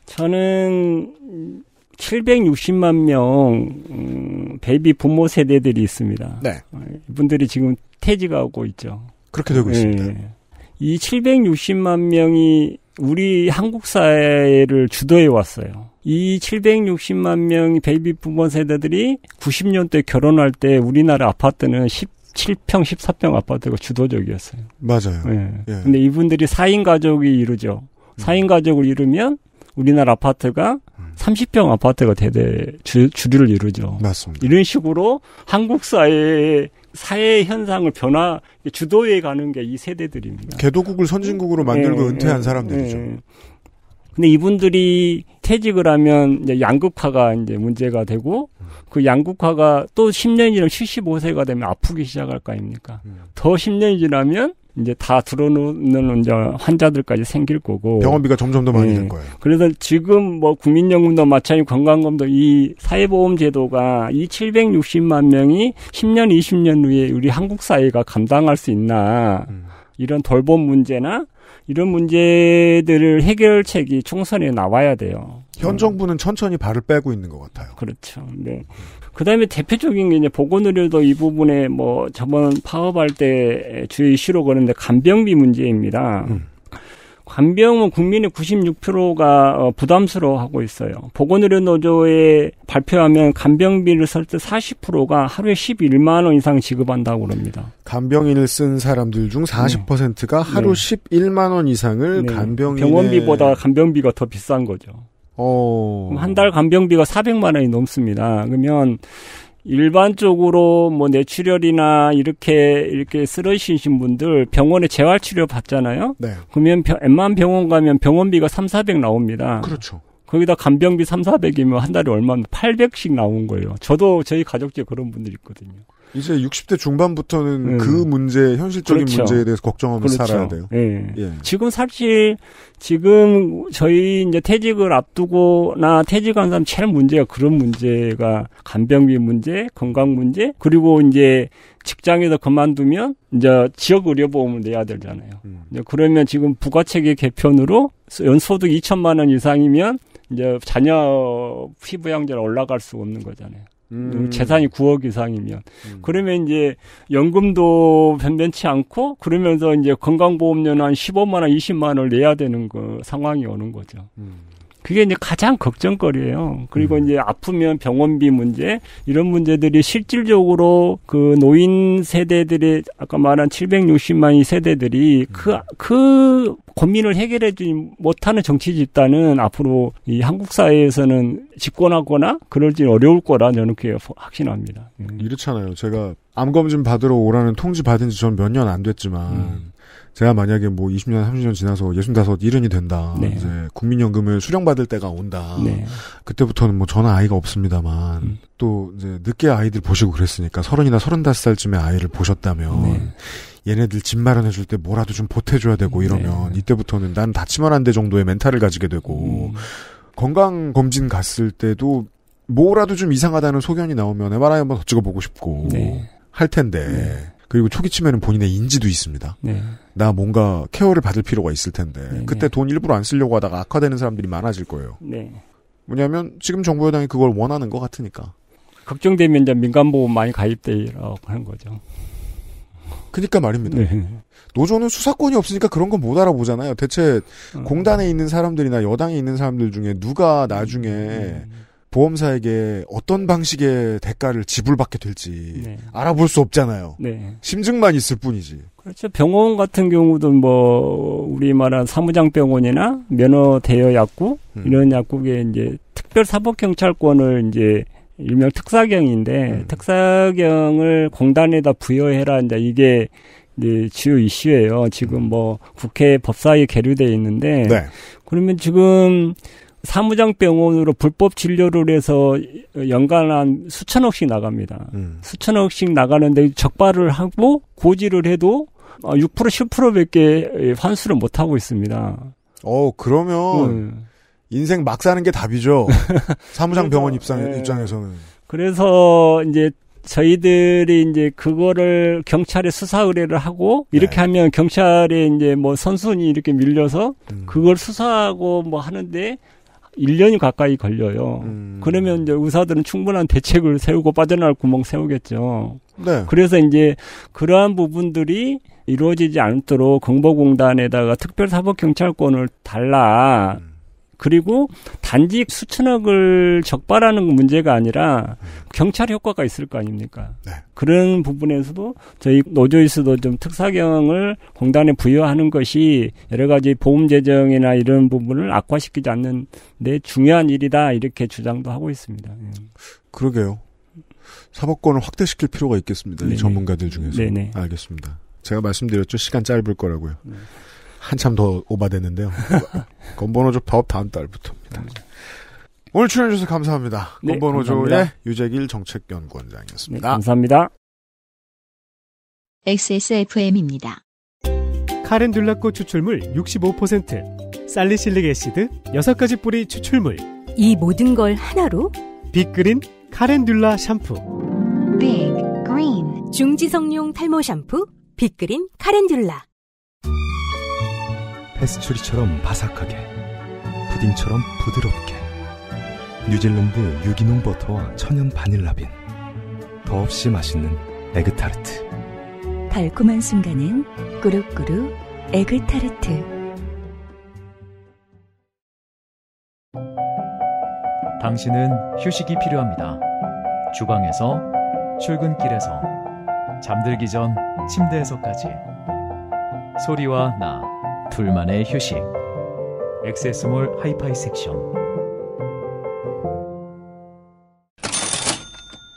저는 760만 명 음, 베이비 부모 세대들이 있습니다. 네. 어, 이분들이 지금 퇴직하고 있죠. 그렇게 되고 예, 있습니다. 예. 이 760만 명이 우리 한국 사회를 주도해 왔어요. 이 760만 명 베이비 부모 세대들이 90년대 결혼할 때 우리나라 아파트는 17평, 14평 아파트가 주도적이었어요. 맞아요. 예. 예. 근데 이분들이 4인 가족이 이루죠. 4인 가족을 이루면 우리나라 아파트가 30평 아파트가 대대 주, 주류를 이루죠. 맞습니다. 이런 식으로 한국 사회의 사회 현상을 변화 주도해 가는 게 이 세대들입니다. 개도국을 선진국으로 예, 만들고 네, 은퇴한 예. 사람들이죠. 네. 근데 이분들이 퇴직을 하면 이제 양극화가 이제 문제가 되고 그 양극화가 또 10년이 지나면 75세가 되면 아프기 시작할 거 아닙니까? 음. 더 10년이 지나면 이제 다 들어놓는 환자들까지 생길 거고 병원비가 점점 더 많이 네. 들 예. 거예요. 그래서 지금 뭐 국민연금도 마찬가지 건강검도 이 사회보험 제도가 이 760만 명이 10년 20년 후에 우리 한국 사회가 감당할 수 있나 음. 이런 돌봄 문제나 이런 문제들을 해결책이 총선에 나와야 돼요. 현 정부는 천천히 발을 빼고 있는 것 같아요. 그렇죠. 네. 음. 그다음에 대표적인 게 이제 보건의료도 이 부분에 뭐 저번 파업할 때주의 시로 그러는데 간병비 문제입니다. 음. 간병은 뭐 국민의 96%가 어, 부담스러워하고 있어요. 보건의료 노조에 발표하면 간병비를 쓸 때 40%가 하루에 11만 원 이상 지급한다고 그럽니다. 간병인을 쓴 사람들 중 40%가 네. 하루 네. 11만 원 이상을 네. 간병인 병원비보다 간병비가 더 비싼 거죠. 한달 간병비가 400만 원이 넘습니다. 그러면 일반적으로 뭐 뇌출혈이나 이렇게 이렇게 쓰러지신 분들 병원에 재활 치료 받잖아요. 네. 그러면 병, 웬만 병원 가면 병원비가 3, 400 나옵니다. 그렇죠. 거기다 간병비 3, 400이면 한 달에 얼마면 800씩 나온 거예요. 저도 저희 가족 중에 그런 분들 있거든요. 이제 60대 중반부터는 음. 그 문제, 현실적인 그렇죠. 문제에 대해서 걱정하면서 그렇죠. 살아야 돼요. 예. 예. 지금 사실 지금 저희 이제 퇴직을 앞두고나 퇴직한 사람 제일 문제가 그런 문제가 간병비 문제, 건강 문제, 그리고 이제 직장에서 그만두면 이제 지역 의료보험을 내야 되잖아요. 음. 그러면 지금 부가체계 개편으로 연소득 2천만 원 이상이면 이제 자녀 피부양자를 올라갈 수가 없는 거잖아요. 음. 재산이 9억 이상이면 음. 그러면 이제 연금도 변변치 않고 그러면서 이제 건강보험료는 한 15만 원, 20만 원을 내야 되는 그 상황이 오는 거죠. 음. 그게 이제 가장 걱정거리예요. 그리고 음. 이제 아프면 병원비 문제 이런 문제들이 실질적으로 그 노인 세대들의 아까 말한 760만이 세대들이 그그 음. 그 고민을 해결해주지 못하는 정치 집단은 앞으로 이 한국 사회에서는 집권하거나 그럴지 어려울 거라 저는 그게 확신합니다. 음, 이렇잖아요. 제가 암검진 받으러 오라는 통지 받은 지 전 몇 년 안 됐지만 음. 제가 만약에 뭐 20년, 30년 지나서 65, 70이 된다. 네. 이제 국민연금을 수령받을 때가 온다. 네. 그때부터는 뭐 저는 아이가 없습니다만 음. 또 이제 늦게 아이들 보시고 그랬으니까 서른이나 서른다섯 살쯤에 아이를 보셨다면 네. 얘네들 집 마련해 줄 때 뭐라도 좀 보태 줘야 되고 네. 이러면 이때부터는 난 다치면 안돼 정도의 멘탈을 가지게 되고 음. 건강 검진 갔을 때도 뭐라도 좀 이상하다는 소견이 나오면 MRI 한번 더 찍어보고 싶고 네. 할 텐데 네. 그리고 초기 치매는 본인의 인지도 있습니다. 네. 나 뭔가 케어를 받을 필요가 있을 텐데 네, 네. 그때 네. 돈 일부러 안 쓰려고 하다가 악화되는 사람들이 많아질 거예요. 네. 뭐냐면 지금 정부 여당이 그걸 원하는 것 같으니까. 걱정되면 이제 민간보험 많이 가입되라고 하는 거죠. 그니까 말입니다. 네. 노조는 수사권이 없으니까 그런 건 못 알아보잖아요. 대체 음. 공단에 있는 사람들이나 여당에 있는 사람들 중에 누가 나중에 음. 보험사에게 어떤 방식의 대가를 지불받게 될지 네. 알아볼 수 없잖아요. 네. 심증만 있을 뿐이지. 그렇죠. 병원 같은 경우도 뭐 우리말한 사무장 병원이나 면허 대여 약국 음. 이런 약국에 이제 특별 사법 경찰권을 이제 일명 특사경인데 음. 특사경을 공단에다 부여해라 이제 이게 이제 주요 이슈예요. 지금 음. 뭐 국회 법사위에 계류돼 있는데 네. 그러면 지금 사무장병원으로 불법 진료를 해서 연간 한 수천억씩 나갑니다. 음. 수천억씩 나가는데 적발을 하고 고지를 해도 6% 어, 10%밖에 환수를 못 하고 있습니다. 어 그러면 음. 인생 막 사는 게 답이죠. 사무장 병원 입장 네. 입장에서는. 그래서 이제 저희들이 이제 그거를 경찰에 수사 의뢰를 하고 이렇게 네. 하면 경찰에 이제 뭐 선순위 이렇게 밀려서 음. 그걸 수사하고 뭐 하는데 1년이 가까이 걸려요. 음. 그러면 이제 의사들은 충분한 대책을 세우고 빠져나올 구멍 세우겠죠. 네. 그래서 이제 그러한 부분들이 이루어지지 않도록 경보공단에다가 특별사법경찰권을 달라. 음. 그리고 단지 수천억을 적발하는 문제가 아니라 경찰 효과가 있을 거 아닙니까? 네. 그런 부분에서도 저희 노조에서도 좀 특사경을 공단에 부여하는 것이 여러 가지 보험 재정이나 이런 부분을 악화시키지 않는 데 중요한 일이다 이렇게 주장도 하고 있습니다. 예. 그러게요. 사법권을 확대시킬 필요가 있겠습니다. 이 네. 전문가들 중에서. 네네. 네. 알겠습니다. 제가 말씀드렸죠. 시간 짧을 거라고요. 네. 한참 더 오바됐는데요. *laughs* 건번호조 파업 다음 달부터입니다. 오늘 출연해주셔서 감사합니다. 네, 건번호조의 감사합 유재길 정책연구원장이었습니다. 네, 감사합니다. XSFM입니다. 카렌듈라꽃 추출물 65%, 살리실릭 애시드 6가지 뿌리 추출물. 이 모든 걸 하나로? 빅그린 카렌듈라 샴푸. 빅그린. 중지성용 탈모 샴푸, 빅그린 카렌듈라. 패스츄리처럼 바삭하게, 푸딩처럼 부드럽게. 뉴질랜드 유기농 버터와 천연 바닐라빈. 더없이 맛있는 에그타르트. 달콤한 순간은 꾸룩꾸룩 에그타르트. 당신은 휴식이 필요합니다. 주방에서, 출근길에서, 잠들기 전 침대에서까지. 소리와 나. 둘만의 휴식 엑세스몰 하이파이 섹션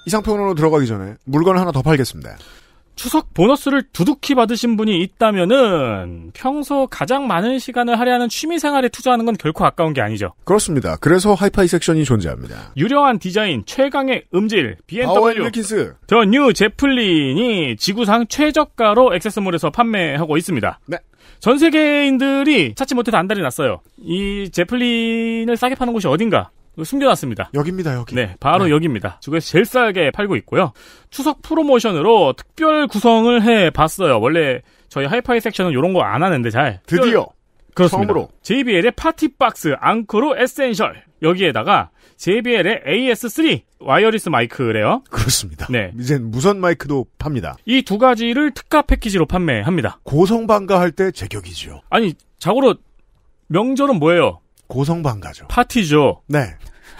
이상평론으로 들어가기 전에 물건 을 하나 더 팔겠습니다. 추석 보너스를 두둑히 받으신 분이 있다면은 평소 가장 많은 시간을 할애하는 취미 생활에 투자하는 건 결코 아까운 게 아니죠. 그렇습니다. 그래서 하이파이 섹션이 존재합니다. 유려한 디자인, 최강의 음질, BMW, 더 뉴 제플린이 지구상 최저가로 액세스몰에서 판매하고 있습니다. 네. 전 세계인들이 찾지 못해 단달이 났어요. 이 제플린을 싸게 파는 곳이 어딘가? 숨겨놨습니다. 여기입니다, 여기. 네, 바로 네. 여기입니다. 중국에서 제일 싸게 팔고 있고요. 추석 프로모션으로 특별 구성을 해봤어요. 원래 저희 하이파이 섹션은 이런 거 안 하는데 잘. 드디어. 그렇습니다. 처음으로. JBL의 파티박스 앙크로 에센셜. 여기에다가 JBL의 AS3 와이어리스 마이크래요. 그렇습니다. 네. 이제 무선 마이크도 팝니다. 이 두 가지를 특가 패키지로 판매합니다. 고성방가 할 때제격이죠 아니, 자고로 명절은 뭐예요? 고성방가죠. 파티죠. 네.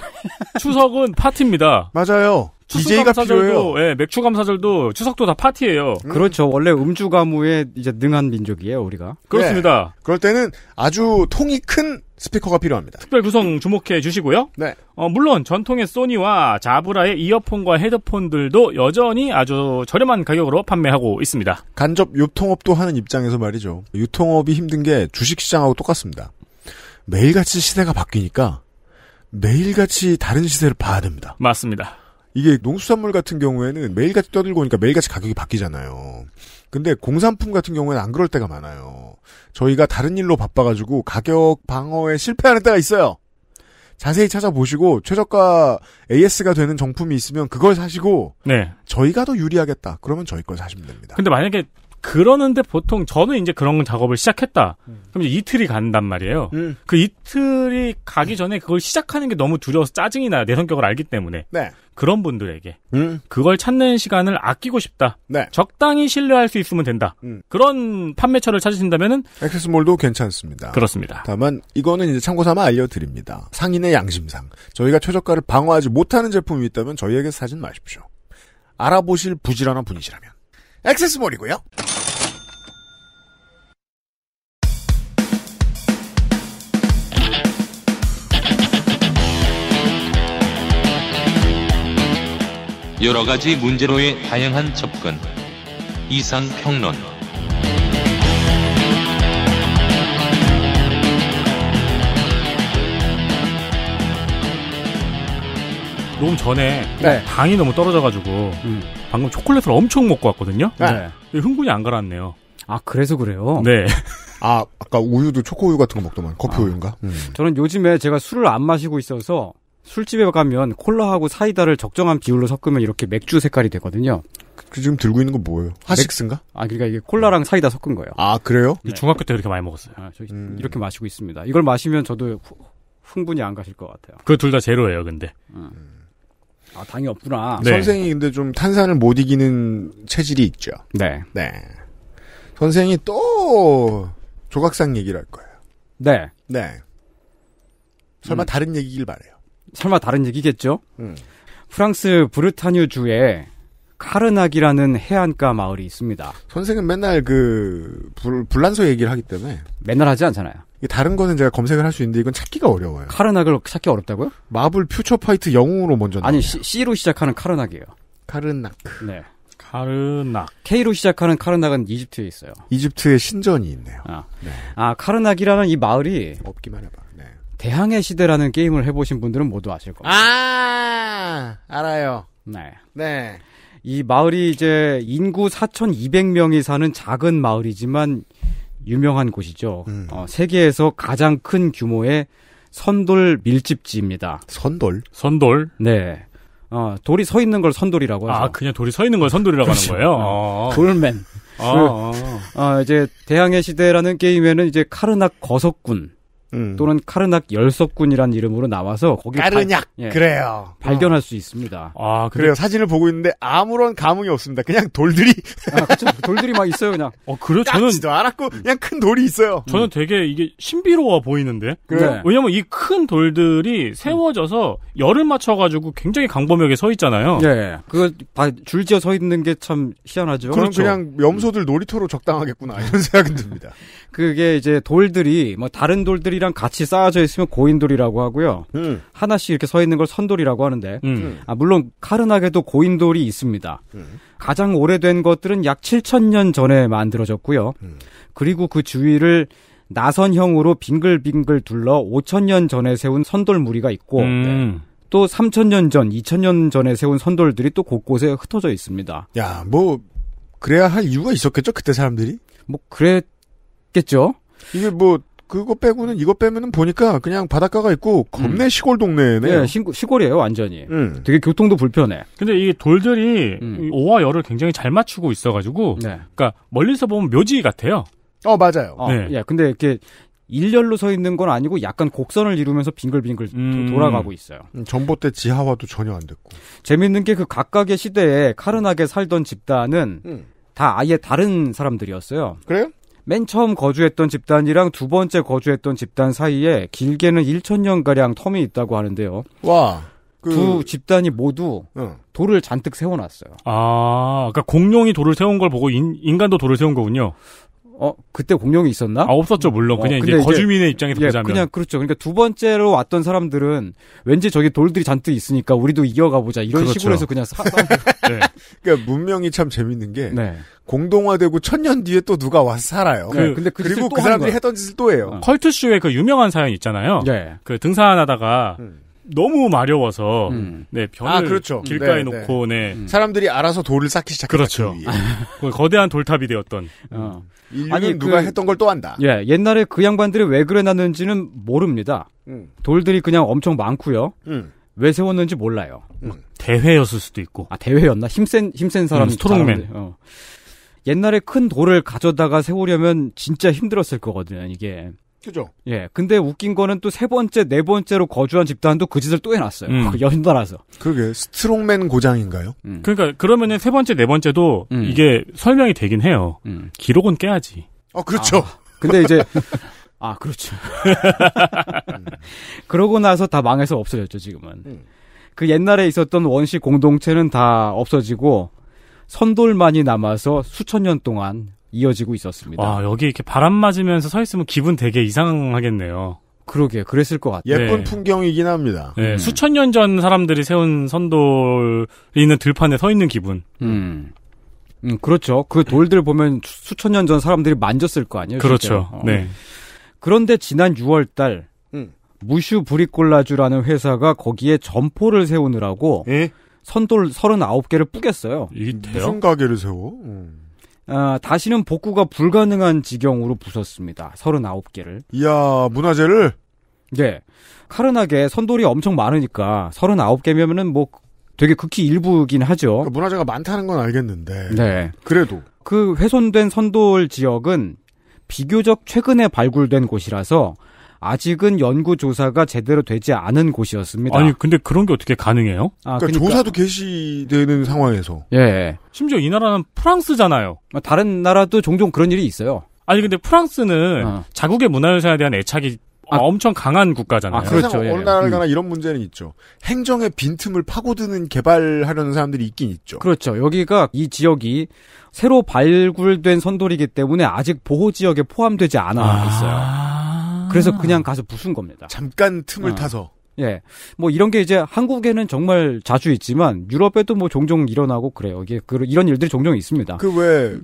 *laughs* 추석은 파티입니다. 맞아요. DJ가 감사절도, 필요해요. 예, 맥주 감사절도 추석도 다 파티예요. 음. 그렇죠. 원래 음주 가무에 이제 능한 민족이에요, 우리가. 네. 그렇습니다. 네. 그럴 때는 아주 통이 큰 스피커가 필요합니다. 특별 구성 주목해 주시고요. 네. 어, 물론 전통의 소니와 자브라의 이어폰과 헤드폰들도 여전히 아주 저렴한 가격으로 판매하고 있습니다. 간접 유통업도 하는 입장에서 말이죠. 유통업이 힘든 게 주식시장하고 똑같습니다. 매일같이 시대가 바뀌니까 매일같이 다른 시세를 봐야 됩니다. 맞습니다. 이게 농수산물 같은 경우에는 매일같이 떠들고 오니까 매일같이 가격이 바뀌잖아요. 근데 공산품 같은 경우에는 안 그럴 때가 많아요. 저희가 다른 일로 바빠가지고 가격 방어에 실패하는 때가 있어요. 자세히 찾아보시고 최저가 AS가 되는 정품이 있으면 그걸 사시고 네. 저희가 더 유리하겠다. 그러면 저희 걸 사시면 됩니다. 근데 만약에 그러는데 보통 저는 이제 그런 작업을 시작했다. 음. 그럼 이제 이틀이 간단 말이에요. 음. 그 이틀이 가기 전에 그걸 시작하는 게 너무 두려워서 짜증이 나. 내 성격을 알기 때문에. 네. 그런 분들에게 음. 그걸 찾는 시간을 아끼고 싶다. 네. 적당히 신뢰할 수 있으면 된다. 음. 그런 판매처를 찾으신다면은 액세스몰도 괜찮습니다. 그렇습니다. 다만 이거는 이제 참고삼아 알려드립니다. 상인의 양심상 저희가 최저가를 방어하지 못하는 제품이 있다면 저희에게 사진 마십시오. 알아보실 부지런한 분이시라면 액세스몰이고요. 여러 가지 문제로의 다양한 접근. 이상 평론. 녹음 전에 네. 당이 너무 떨어져가지고 음. 방금 초콜릿을 엄청 먹고 왔거든요. 네. 흥분이 안 가라앉네요. 아 그래서 그래요? 네. *laughs* 아 아까 우유도 초코우유 같은 거 먹더만 커피우유인가? 아. 음. 저는 요즘에 제가 술을 안 마시고 있어서 술집에 가면 콜라하고 사이다를 적정한 비율로 섞으면 이렇게 맥주 색깔이 되거든요. 그, 그 지금 들고 있는 건 뭐예요? 아, 하식스인가? 아, 그러니까 이게 콜라랑 사이다 섞은 거예요. 아, 그래요? 네. 중학교 때이렇게 많이 먹었어요. 아, 음. 이렇게 마시고 있습니다. 이걸 마시면 저도 후, 흥분이 안 가실 것 같아요. 그 둘 다 제로예요, 근데. 음. 아, 당이 없구나. 음. 네. 선생이 근데 좀 탄산을 못 이기는 체질이 있죠. 네. 네. 선생이 또 조각상 얘기를 할 거예요. 네. 네. 설마 음. 다른 얘기길 바래요. 설마 다른 얘기겠죠? 음. 프랑스 브르타뉴 주에 카르낙이라는 해안가 마을이 있습니다. 선생은 맨날 그 불, 불란서 얘기를 하기 때문에 맨날 하지 않잖아요. 다른 거는 제가 검색을 할 수 있는데 이건 찾기가 어려워요. 카르낙을 찾기 어렵다고요? 마블 퓨처 파이트 영웅으로 먼저 아니 시, C로 시작하는 카르낙이에요. 카르낙. 네. 카르낙. K로 시작하는 카르낙은 이집트에 있어요. 이집트의 신전이 있네요. 아, 네. 아 카르낙이라는 이 마을이 없기만 해봐. 대항해 시대라는 게임을 해보신 분들은 모두 아실 겁니다. 아, 알아요. 네. 네. 이 마을이 이제 인구 4,200명이 사는 작은 마을이지만 유명한 곳이죠. 음. 어, 세계에서 가장 큰 규모의 선돌 밀집지입니다. 선돌? 선돌? 네. 어, 돌이 서 있는 걸 선돌이라고 아, 하죠. 아, 그냥 돌이 서 있는 걸 선돌이라고 하는 그렇죠. 거예요? 네. 어. 돌맨. 아, 아. 어, 이제 대항해 시대라는 게임에는 이제 카르낙 거석군 음. 또는 카르낙 열석군이라는 이름으로 나와서 거기 까르냐 예, 그래요 발견할 어. 수 있습니다. 아 그래요 사진을 보고 있는데 아무런 감흥이 없습니다. 그냥 돌들이 아, 그렇 돌들이 막 있어요 그냥. 어 그래 저는 알았고 음. 그냥 큰 돌이 있어요. 음. 저는 되게 이게 신비로워 보이는데 그래. 네. 왜냐면 이 큰 돌들이 세워져서 열을 맞춰가지고 굉장히 강범역에서 있잖아요. 예, 예. 그거 줄지어 서 있는 게 참 희한하죠. 그럼 그렇죠. 그냥 염소들 놀이터로 적당하겠구나 이런 생각이 듭니다. *laughs* 그게 이제 돌들이 뭐 다른 돌들이 돌이랑 같이 쌓아져 있으면 고인돌이라고 하고요. 음. 하나씩 이렇게 서 있는 걸 선돌이라고 하는데, 음. 아, 물론 카르나게도 고인돌이 있습니다. 음. 가장 오래된 것들은 약 7,000년 전에 만들어졌고요. 음. 그리고 그 주위를 나선형으로 빙글빙글 둘러 5,000년 전에 세운 선돌 무리가 있고, 음. 네. 또 3,000년 전, 2,000년 전에 세운 선돌들이 또 곳곳에 흩어져 있습니다. 야, 뭐, 그래야 할 이유가 있었겠죠? 그때 사람들이? 뭐, 그랬겠죠? 이게 뭐, 그거 빼고는 이거 빼면은 보니까 그냥 바닷가가 있고 겁내 음. 시골 동네네. 네, 신 시골이에요 완전히. 음. 되게 교통도 불편해. 근데 이 돌들이 음. 5와 열을 굉장히 잘 맞추고 있어가지고, 네. 그러니까 멀리서 보면 묘지 같아요. 어 맞아요. 어, 네. 예, 근데 이렇게 일렬로 서 있는 건 아니고 약간 곡선을 이루면서 빙글빙글 음. 돌아가고 있어요. 음, 전봇대 지하화도 전혀 안 됐고. 재밌는 게 그 각각의 시대에 카르나게 살던 집단은 음. 다 아예 다른 사람들이었어요. 그래요? 맨 처음 거주했던 집단이랑 두 번째 거주했던 집단 사이에 길게는 1천년 가량 텀이 있다고 하는데요. 와. 그... 두 집단이 모두 응. 돌을 잔뜩 세워놨어요. 아, 그러니까 공룡이 돌을 세운 걸 보고 인, 간도 돌을 세운 거군요. 어 그때 공룡이 있었나? 아 없었죠 물론 어, 그냥 어, 이제 거주민의 이제, 입장에서 예, 보자면 그냥 그렇죠. 그러니까 두 번째로 왔던 사람들은 왠지 저기 돌들이 잔뜩 있으니까 우리도 이어가 보자 이런 그렇죠. 식으로 해서 그냥 사. *laughs* 네. 그러니까 문명이 참 재밌는 게 네. 공동화되고 천년 뒤에 또 누가 와서 살아요. 그, 네. 근데 그 그리고 그 사람들이 했던 짓을 또 해요. 어. 컬트 쇼에그 유명한 사연 있잖아요. 네. 그 등산하다가 음. 너무 마려워서 음. 네 병을 아, 그렇죠. 길가에 네, 네. 놓고 네. 네. 사람들이 알아서 돌을 쌓기 시작했죠. 그 그렇죠. *laughs* 그 거대한 돌탑이 되었던. 음. 어. 아니 누가 그, 했던 걸 또 한다. 예, 옛날에 그 양반들이 왜 그래놨는지는 모릅니다. 음. 돌들이 그냥 엄청 많고요. 음. 왜 세웠는지 몰라요. 음. 대회였을 수도 있고. 아 대회였나? 힘센 힘센 사람 스트롱맨. 어. 옛날에 큰 돌을 가져다가 세우려면 진짜 힘들었을 거거든요. 이게 그죠? 예. 근데 웃긴 거는 또 세 번째, 네 번째로 거주한 집단도 그 짓을 또 해놨어요. 음. *laughs* 연달아서. 그게 스트롱맨 고장인가요? 음. 그러니까 그러면은 세 번째, 네 번째도 음. 이게 설명이 되긴 해요. 음. 기록은 깨야지. 어, 그렇죠. 아, 근데 이제 *laughs* 아, 그렇죠. 음. *laughs* 그러고 나서 다 망해서 없어졌죠, 지금은. 음. 그 옛날에 있었던 원시 공동체는 다 없어지고 선돌만이 남아서 수천 년 동안 이어지고 있었습니다. 와, 여기 이렇게 바람 맞으면서 서 있으면 기분 되게 이상하겠네요. 그러게 그랬을 것 같아요. 예쁜 네. 풍경이긴 합니다. 네, 음. 수천 년 전 사람들이 세운 선돌이 있는 들판에 서 있는 기분. 음. 음 그렇죠. 그 돌들 보면 수천 년 전 사람들이 만졌을 거 아니에요. 그렇죠. 어. 네. 그런데 지난 6월달 음. 무슈 브리콜라주라는 회사가 거기에 점포를 세우느라고 에? 예? 선돌 39개를 뿌겠어요. 이 대형 가게를 세워? 음. 어, 다시는 복구가 불가능한 지경으로 부쉈습니다. 39개를. 이야, 문화재를? 네. 카르나게 선돌이 엄청 많으니까 39개면은 뭐 되게 극히 일부긴 하죠. 그러니까 문화재가 많다는 건 알겠는데. 네. 그래도. 그 훼손된 선돌 지역은 비교적 최근에 발굴된 곳이라서 아직은 연구 조사가 제대로 되지 않은 곳이었습니다. 아니 근데 그런 게 어떻게 가능해요? 아, 그러니까, 그러니까, 조사도 개시되는 상황에서. 예. 심지어 이 나라는 프랑스잖아요. 아, 다른 나라도 종종 그런 일이 있어요. 아니 근데 프랑스는 어. 자국의 문화유산에 대한 애착이 아, 엄청 강한 국가잖아요. 아, 그렇죠. 예. 어느 나라나 를가 음. 이런 문제는 있죠. 행정의 빈틈을 파고드는 개발하려는 사람들이 있긴 있죠. 그렇죠. 여기가 이 지역이 새로 발굴된 선돌이기 때문에 아직 보호 지역에 포함되지 않아 아... 있어요. 그래서 아. 그냥 가서 부순 겁니다. 잠깐 틈을 어. 타서. 예. 뭐 이런 게 이제 한국에는 정말 자주 있지만 유럽에도 뭐 종종 일어나고 그래요. 이게 그 이런 일들이 종종 있습니다. 그 왜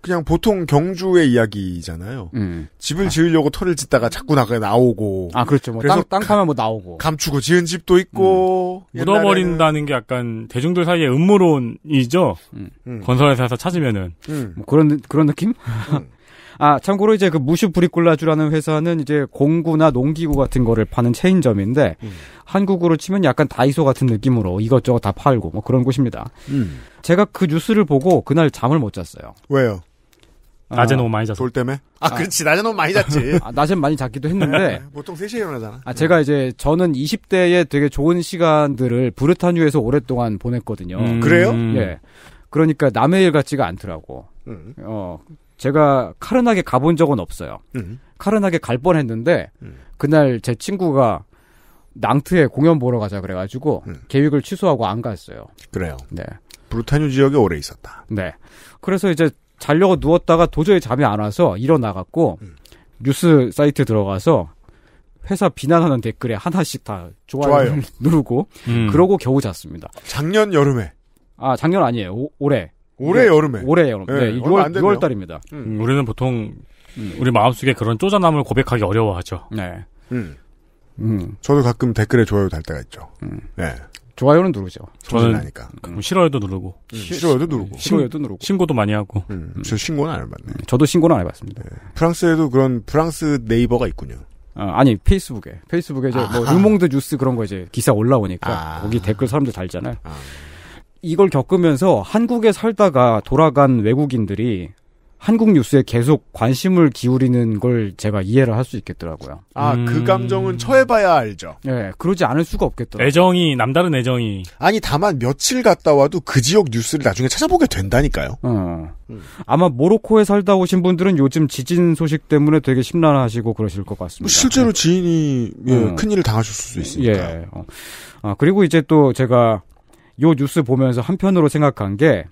그냥 보통 경주의 이야기잖아요. 음. 집을 아. 지으려고 털을 짓다가 자꾸 나가 나오고. 아 그렇죠. 뭐 땅, 땅 파면 뭐 나오고. 감추고 지은 집도 있고. 음. 묻어버린다는 게 약간 대중들 사이의 음모론이죠. 음. 음. 건설회사에서 찾으면은. 음. 뭐 그런 그런 느낌? 음. 아, 참고로 이제 그 무슈 브리콜라주라는 회사는 이제 공구나 농기구 같은 거를 파는 체인점인데 음. 한국으로 치면 약간 다이소 같은 느낌으로 이것저것 다 팔고 뭐 그런 곳입니다. 음. 제가 그 뉴스를 보고 그날 잠을 못 잤어요. 왜요? 아. 낮에 너무 많이 잤어. 돌 때문에? 아, 아 그렇지. 낮에 너무 많이 잤지. *laughs* 아, 낮엔 많이 잤기도 했는데. 네, 보통 3시에 일어나잖아. 아, 제가 이제, 저는 20대에 되게 좋은 시간들을 부르타뉴에서 오랫동안 보냈거든요. 음, 그래요? 예. 그러니까 남의 일 같지가 않더라고. 음. 어, 제가 카르나게 가본 적은 없어요. 음. 카르나게 갈 뻔했는데 음. 그날 제 친구가 낭트에 공연 보러 가자 그래가지고 음. 계획을 취소하고 안 갔어요. 그래요. 네. 브루타뉴 지역에 오래 있었다. 네. 그래서 이제 자려고 누웠다가 도저히 잠이 안 와서 일어나갖고 음. 뉴스 사이트 들어가서 회사 비난하는 댓글에 하나씩 다 좋아요, 좋아요. *laughs* 누르고 음. 그러고 겨우 잤습니다. 작년 여름에 아 작년 아니에요 오, 올해 올해 네, 여름에. 올해 여름. 네, 네 6월, 6월 달입니다. 음. 음. 우리는 보통 우리 마음속에 그런 쪼잔함을 고백하기 어려워하죠. 네. 음. 음. 저도 가끔 댓글에 좋아요 달 때가 있죠. 음. 네. 좋아요는 누르죠. 저는 하니까. 음. 싫어요도 누르고. 음, 싫어요도 누르고. 싫어요도 누르고. 신고도 많이 하고. 음. 저 신고는 안 해봤네. 음, 저도 신고는 안 해봤습니다. 네. 프랑스에도 그런 프랑스 네이버가 있군요. 어, 아니 페이스북에 페이스북에 이제 뭐 유몽드 뉴스 그런 거 이제 기사 올라오니까 아 거기 댓글 사람들 달잖아요. 아 이걸 겪으면서 한국에 살다가 돌아간 외국인들이 한국 뉴스에 계속 관심을 기울이는 걸 제가 이해를 할 수 있겠더라고요. 아, 그 음... 그 감정은 처해봐야 알죠. 네, 그러지 않을 수가 없겠더라고요. 애정이, 남다른 애정이. 아니, 다만 며칠 갔다 와도 그 지역 뉴스를 나중에 찾아보게 된다니까요. 어. 음. 아마 모로코에 살다 오신 분들은 요즘 지진 소식 때문에 되게 심란하시고 그러실 것 같습니다. 뭐 실제로 네. 지인이 예, 음. 큰일을 당하셨을 수도 있으니까. 예. 어. 아, 그리고 이제 또 제가 요 뉴스 보면서 한편으로 생각한 게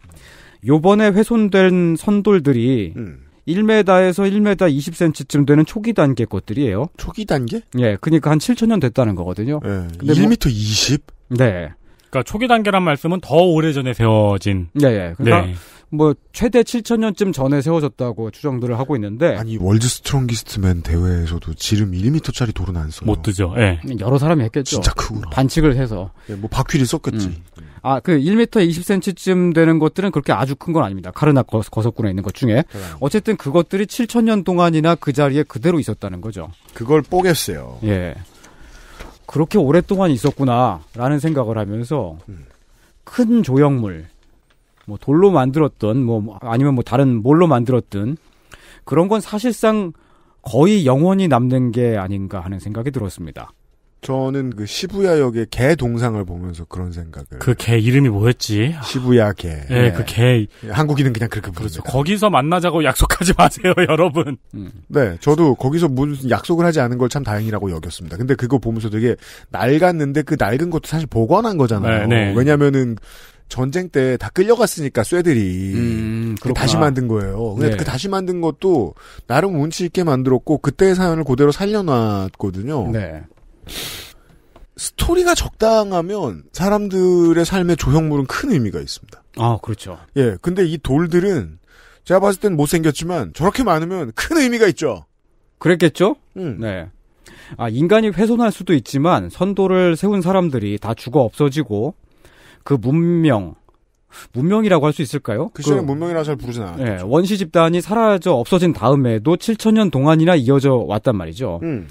요번에 훼손된 선돌들이 음. 1m에서 1m 20cm쯤 되는 초기 단계 것들이에요. 초기 단계? 예, 그러니까 한 7천년 됐다는 거거든요. 네. 근데 1m 뭐, 20? 네. 그러니까 초기 단계란 말씀은 더 오래전에 세워진. 네, 예. 그러니까 네. 뭐 최대 7천 년쯤 전에 세워졌다고 추정들을 하고 있는데 아니 월드 스트롱기스트맨 대회에서도 지름 1미터짜리 돌은 안 써요. 못 뜨죠. 예. 여러 사람이 했겠죠. 진짜 크구나. 반칙을 해서. 예, 뭐 바퀴를 썼겠지. 음. 아, 그 1m 미 20cm쯤 되는 것들은 그렇게 아주 큰 건 아닙니다. 카르나 거석군에 있는 것 중에. 어쨌든 그것들이 7천년 동안이나 그 자리에 그대로 있었다는 거죠. 그걸 뽀겠어요. 예. 그렇게 오랫동안 있었구나라는 생각을 하면서 음. 큰 조형물 뭐 돌로 만들었던 뭐, 뭐 아니면 뭐 다른 뭘로 만들었던 그런 건 사실상 거의 영원히 남는 게 아닌가 하는 생각이 들었습니다. 저는 그 시부야역의 개 동상을 보면서 그런 생각을. 그 개 이름이 뭐였지? 시부야 개. 네, 네. 그 개. 한국인은 그냥 그렇게 부르죠. 그렇죠. 거기서 만나자고 약속하지 마세요, *laughs* 여러분. 음. 네, 저도 거기서 무슨 약속을 하지 않은 걸 참 다행이라고 여겼습니다. 근데 그거 보면서 되게 낡았는데 그 낡은 것도 사실 복원한 거잖아요. 네, 네. 왜냐면은 전쟁 때 다 끌려갔으니까 쇠들이 음, 다시 만든 거예요. 근데 네. 그 다시 만든 것도 나름 운치 있게 만들었고 그때의 사연을 그대로 살려놨거든요. 네. 스토리가 적당하면 사람들의 삶의 조형물은 큰 의미가 있습니다. 아, 그렇죠. 예. 근데 이 돌들은 제가 봤을 땐 못생겼지만 저렇게 많으면 큰 의미가 있죠. 그랬겠죠? 음. 네. 아, 인간이 훼손할 수도 있지만 선도를 세운 사람들이 다 죽어 없어지고 그 문명 문명이라고 할 수 있을까요? 그 시절에 그, 문명이라 잘 부르진 않았죠. 예, 원시 집단이 사라져 없어진 다음에도 7천년 동안이나 이어져 왔단 말이죠. 음.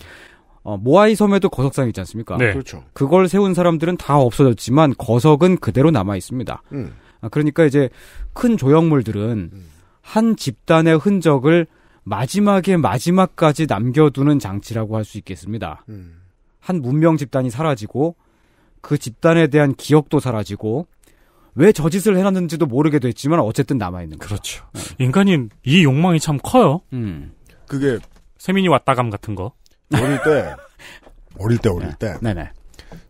어, 모아이 섬에도 거석상 있지 않습니까? 네. 그렇죠. 그걸 세운 사람들은 다 없어졌지만 거석은 그대로 남아 있습니다. 음. 아, 그러니까 이제 큰 조형물들은 음. 한 집단의 흔적을 마지막에 마지막까지 남겨두는 장치라고 할 수 있겠습니다. 음. 한 문명 집단이 사라지고 그 집단에 대한 기억도 사라지고 왜 저 짓을 해놨는지도 모르게 됐지만 어쨌든 남아있는 거죠. 그렇죠. 네. 인간이 이 욕망이 참 커요. 음. 그게 세민이 왔다감 같은 거. 어릴 때 *laughs* 어릴 때 어릴 네. 때. 네. 네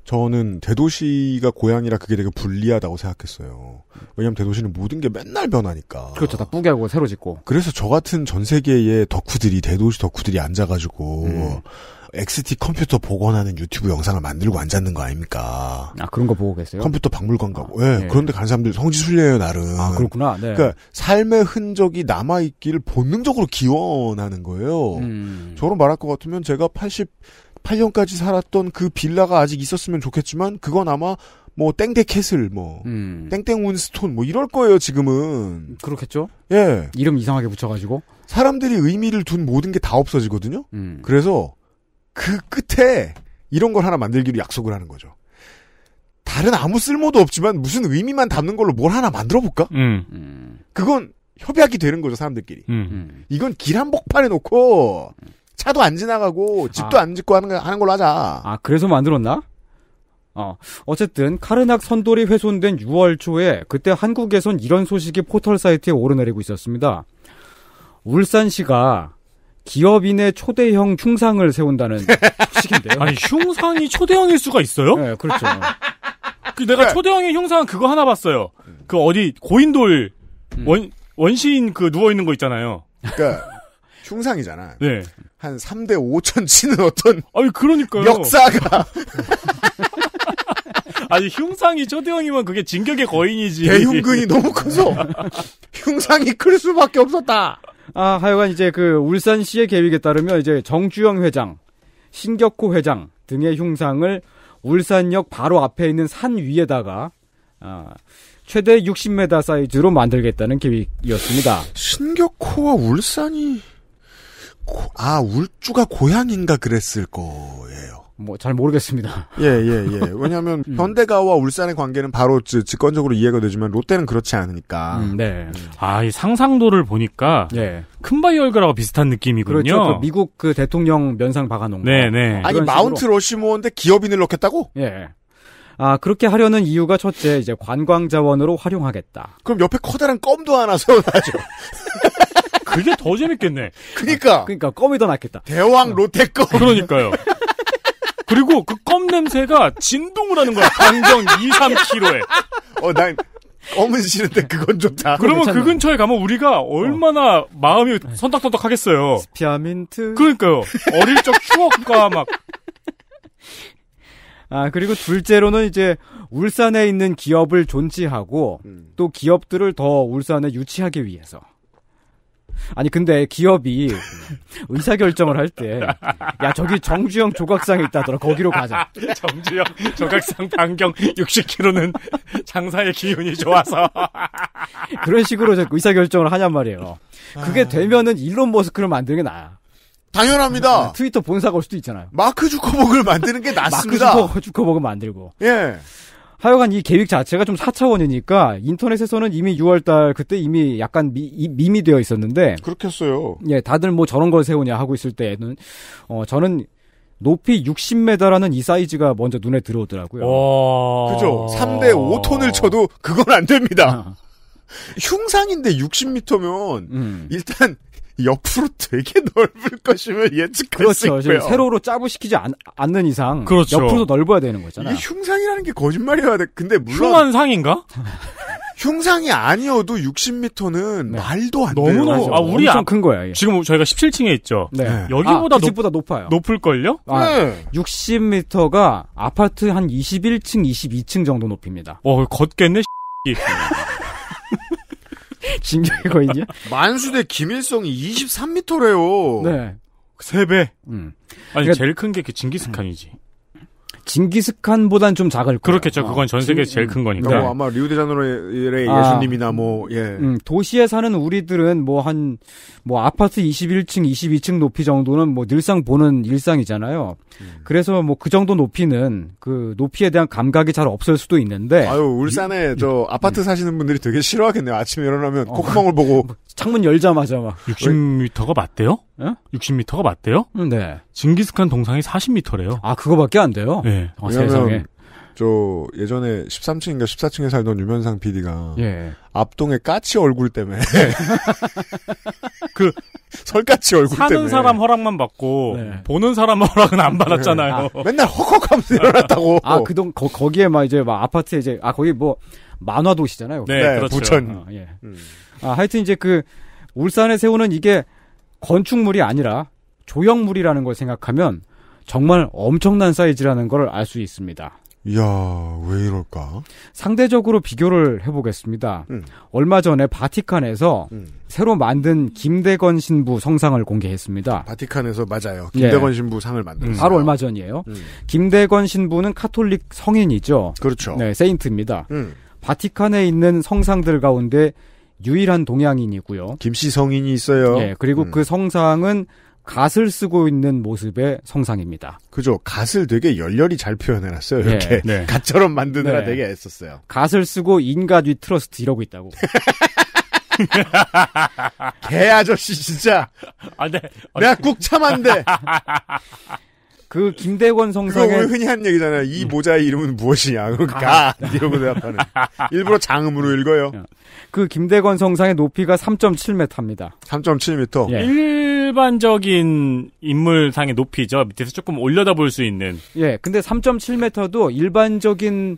저는 대도시가 고향이라 그게 되게 불리하다고 생각했어요. 왜냐하면 대도시는 모든 게 맨날 변하니까. 그렇죠. 다 뿌개하고 새로 짓고. 그래서 저 같은 전 세계의 덕후들이 대도시 덕후들이 앉아가지고 음. XT 컴퓨터 복원하는 유튜브 영상을 만들고 앉았는 거 아닙니까? 아 그런 거 보고 계세요? 컴퓨터 박물관 가고. 아, 네. 네. 그런데 간 사람들 성지순례예요 나름. 아 그렇구나. 네. 그러니까 삶의 흔적이 남아 있기를 본능적으로 기원하는 거예요. 음. 저로 말할 것 같으면 제가 88년까지 살았던 그 빌라가 아직 있었으면 좋겠지만 그건 아마 뭐땡땡 캐슬 뭐 음. 땡땡 운스톤 뭐 이럴 거예요 지금은 그렇겠죠 예 이름 이상하게 붙여가지고 사람들이 의미를 둔 모든 게 다 없어지거든요 음. 그래서 그 끝에 이런 걸 하나 만들기로 약속을 하는 거죠. 다른 아무 쓸모도 없지만 무슨 의미만 담는 걸로 뭘 하나 만들어 볼까? 음. 음. 그건 협약이 되는 거죠 사람들끼리. 음. 이건 길 한복판에 놓고 차도 안 지나가고 집도 아. 안 짓고 하는, 하는 걸로 하자. 아 그래서 만들었나? 어, 어쨌든 카르낙 선돌이 훼손된 6월 초에 그때 한국에선 이런 소식이 포털 사이트에 오르내리고 있었습니다. 울산시가 기업인의 초대형 흉상을 세운다는 *laughs* 식인데요. 아니 흉상이 초대형일 수가 있어요? 네, 그렇죠. 그 내가 네. 초대형의 흉상 그거 하나 봤어요. 그 어디 고인돌 음. 원 원시인 그 누워 있는 거 있잖아요. 그러니까 흉상이잖아. 네. 한 3대 5천 치는 어떤 아니 그러니까요. 역사가 *laughs* 아니 흉상이 초대형이면 그게 진격의 거인이지. 대흉근이 너무 커서 흉상이 클 수밖에 없었다. 아, 하여간 이제 그 울산시의 계획에 따르면 이제 정주영 회장, 신격호 회장 등의 흉상을 울산역 바로 앞에 있는 산 위에다가 아, 최대 60m 사이즈로 만들겠다는 계획이었습니다. 신격호와 울산이 고, 아 울주가 고향인가 그랬을 거예요. 뭐잘 모르겠습니다. 예, 예, 예. 왜냐하면 *laughs* 음. 현대가와 울산의 관계는 바로 직관적으로 이해가 되지만 롯데는 그렇지 않으니까. 음, 네. 음. 아, 이 상상도를 보니까 네. 예. 큰바이얼그라고 비슷한 느낌이군요. 그렇죠. 그 미국 그 대통령 면상 박아놓은 네, 네. 아니 마운트 로 러시모어인데 기업인을 넣겠다고? 예. 아, 그렇게 하려는 이유가 첫째, 이제 관광 자원으로 활용하겠다. 그럼 옆에 커다란 껌도 하나 세워놔죠. *laughs* 그게 더 재밌겠네. 그니까. 아, 그니까, 껌이 더 낫겠다. 대왕 어. 롯데 껌. 그러니까요. 그리고 그 껌 냄새가 진동을 하는 거야. 반경 2, 3km에. 어, 난 검은 싫은데 그건 좋다. 그러면 그 괜찮아. 그 근처에 가면 우리가 어. 얼마나 어. 마음이 선덕선덕하겠어요. 스피아민트. 그러니까요. 어릴 적 추억과 막. 아, 그리고 둘째로는 이제 울산에 있는 기업을 존치하고 음. 또 기업들을 더 울산에 유치하기 위해서. 아니 근데 기업이 의사 결정을 할 때 야 저기 정주영 조각상이 있다더라 거기로 가자. *laughs* 정주영 조각상 반경 60km는 장사의 기운이 좋아서 그런 식으로 의사 결정을 하냔 말이에요. 그게 아. 되면은 일론 머스크를 만드는 게 나아. 당연합니다. 아, 트위터 본사가 올 수도 있잖아요. 마크 주커버그를 만드는 게 낫습니다. 마크 주커버그 만들고. 예. 하여간 이 계획 자체가 좀 4차원이니까 인터넷에서는 이미 6월달 그때 이미 약간 미, 밈이 되어 있었는데 그렇겠어요. 예, 다들 뭐 저런 걸 세우냐 하고 있을 때는 어 저는 높이 60m라는 이 사이즈가 먼저 눈에 들어오더라고요. 그죠? 3대 5톤을 쳐도 그건 안 됩니다. 아. 흉상인데 60m면 음. 일단 옆으로 되게 넓을 것임을 예측할 그렇죠. 수 있고요. 세로로 짜부시키지 않, 는 이상 그렇죠. 옆으로도 넓어야 되는 거잖아요. 이 흉상이라는 게 거짓말이어야 돼. 근데 물론 흉한 상인가? *laughs* 흉상이 아니어도 60m는 네. 말도 안 너무 너무 아 우리 엄청 아, 큰 거야. 이게. 지금 저희가 17층에 있죠. 네. 네. 네. 아, 여기보다 아, 그 보다 높아요. 높을 걸요? 아, 네. 60m가 아파트 한 21층, 22층 정도 높입니다. 어 걷겠네. *laughs* 진격의 거인이요? *laughs* 만수대 김일성이 23m래요. 네. 세 배. 음. 아니 그러니까, 제일 큰 게 그 징기스칸이지. 징기스칸보단 좀 작을 거예 그렇겠죠. 아. 그건 전 세계에서 제일 큰 거니까. 뭐 아마 리우데자네이로의 아. 예수님이나 뭐 예. 음, 도시에 사는 우리들은 뭐 한뭐 뭐 아파트 21층, 22층 높이 정도는 뭐 늘상 보는 일상이잖아요. 음. 그래서 뭐 그 정도 높이는 그 높이에 대한 감각이 잘 없을 수도 있는데. 아유 울산에 이, 저 아파트 사시는 분들이 되게 싫어하겠네요. 아침에 일어나면 어. 콧구멍을 보고 *laughs* 창문 열자마자 막 60m가 맞대요? 어? 예? 60m가 맞대요? 음, 네. 징기스칸 동상이 40m래요. 아 그거밖에 안 돼요? 네. 아, 세상에. 저 예전에 13층인가 14층에 살던 유면상 PD가 예. 앞동에 까치 얼굴 때문에 네. *laughs* 그 설까치 얼굴 사는 때문에 사는 사람 허락만 받고 네. 보는 사람 허락은 안 받았잖아요. 네. 아, 맨날 헉헉하면서 네. 일어다고아 그동 거, 거기에 막 이제 막 아파트에 이제 아 거기 뭐 만화 도시잖아요. 네, 네 그렇죠. 부천. 어, 예. 음. 아 하여튼 이제 그울산에세우는 이게 건축물이 아니라 조형물이라는 걸 생각하면 정말 엄청난 사이즈라는 걸 알 수 있습니다. 이야, 왜 이럴까? 상대적으로 비교를 해보겠습니다. 음. 얼마 전에 바티칸에서 음. 새로 만든 김대건 신부 성상을 공개했습니다. 바티칸에서 맞아요. 예. 김대건 네. 신부 상을 만들었 바로 얼마 전이에요. 음. 김대건 신부는 카톨릭 성인이죠. 그렇죠. 네, 세인트입니다. 음. 바티칸에 있는 성상들 가운데 유일한 동양인이고요. 김씨 성인이 있어요. 네, 그리고 음. 그 성상은 갓을 쓰고 있는 모습의 성상입니다. 그죠. 갓을 되게 열렬히 잘 표현해놨어요. 네, 이렇게 네, 네. *laughs* 갓처럼 만드느라 네. 되게 애썼어요. 갓을 쓰고 인갓 위 트러스트 이러고 있다고. *laughs* 개 아저씨 진짜. 아, 네. 내가 꾹 참았는데. *laughs* 그 김대권 성상에 우리 흔히 한 얘기잖아요. 이 음. 모자의 이름은 무엇이냐? 가 아. 그러니까 *laughs* 이러고 대답하는. 일부러 장음으로 읽어요. 어. 그김대권 성상의 높이가 3.7m입니다. 3.7m. 예. 일반적인 인물상의 높이죠. 밑에서 조금 올려다 볼수 있는. 예. 근데 3.7m도 일반적인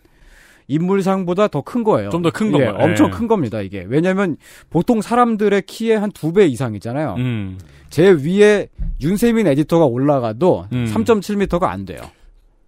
인물상보다 더 큰 거예요. 좀 더큰 예, 거예요. 엄청 예. 큰 겁니다, 이게. 왜냐면 보통 사람들의 키의 한두 배 이상이잖아요. 음. 제 위에 윤세민 에디터가 올라가도 음. 3.7m가 안 돼요.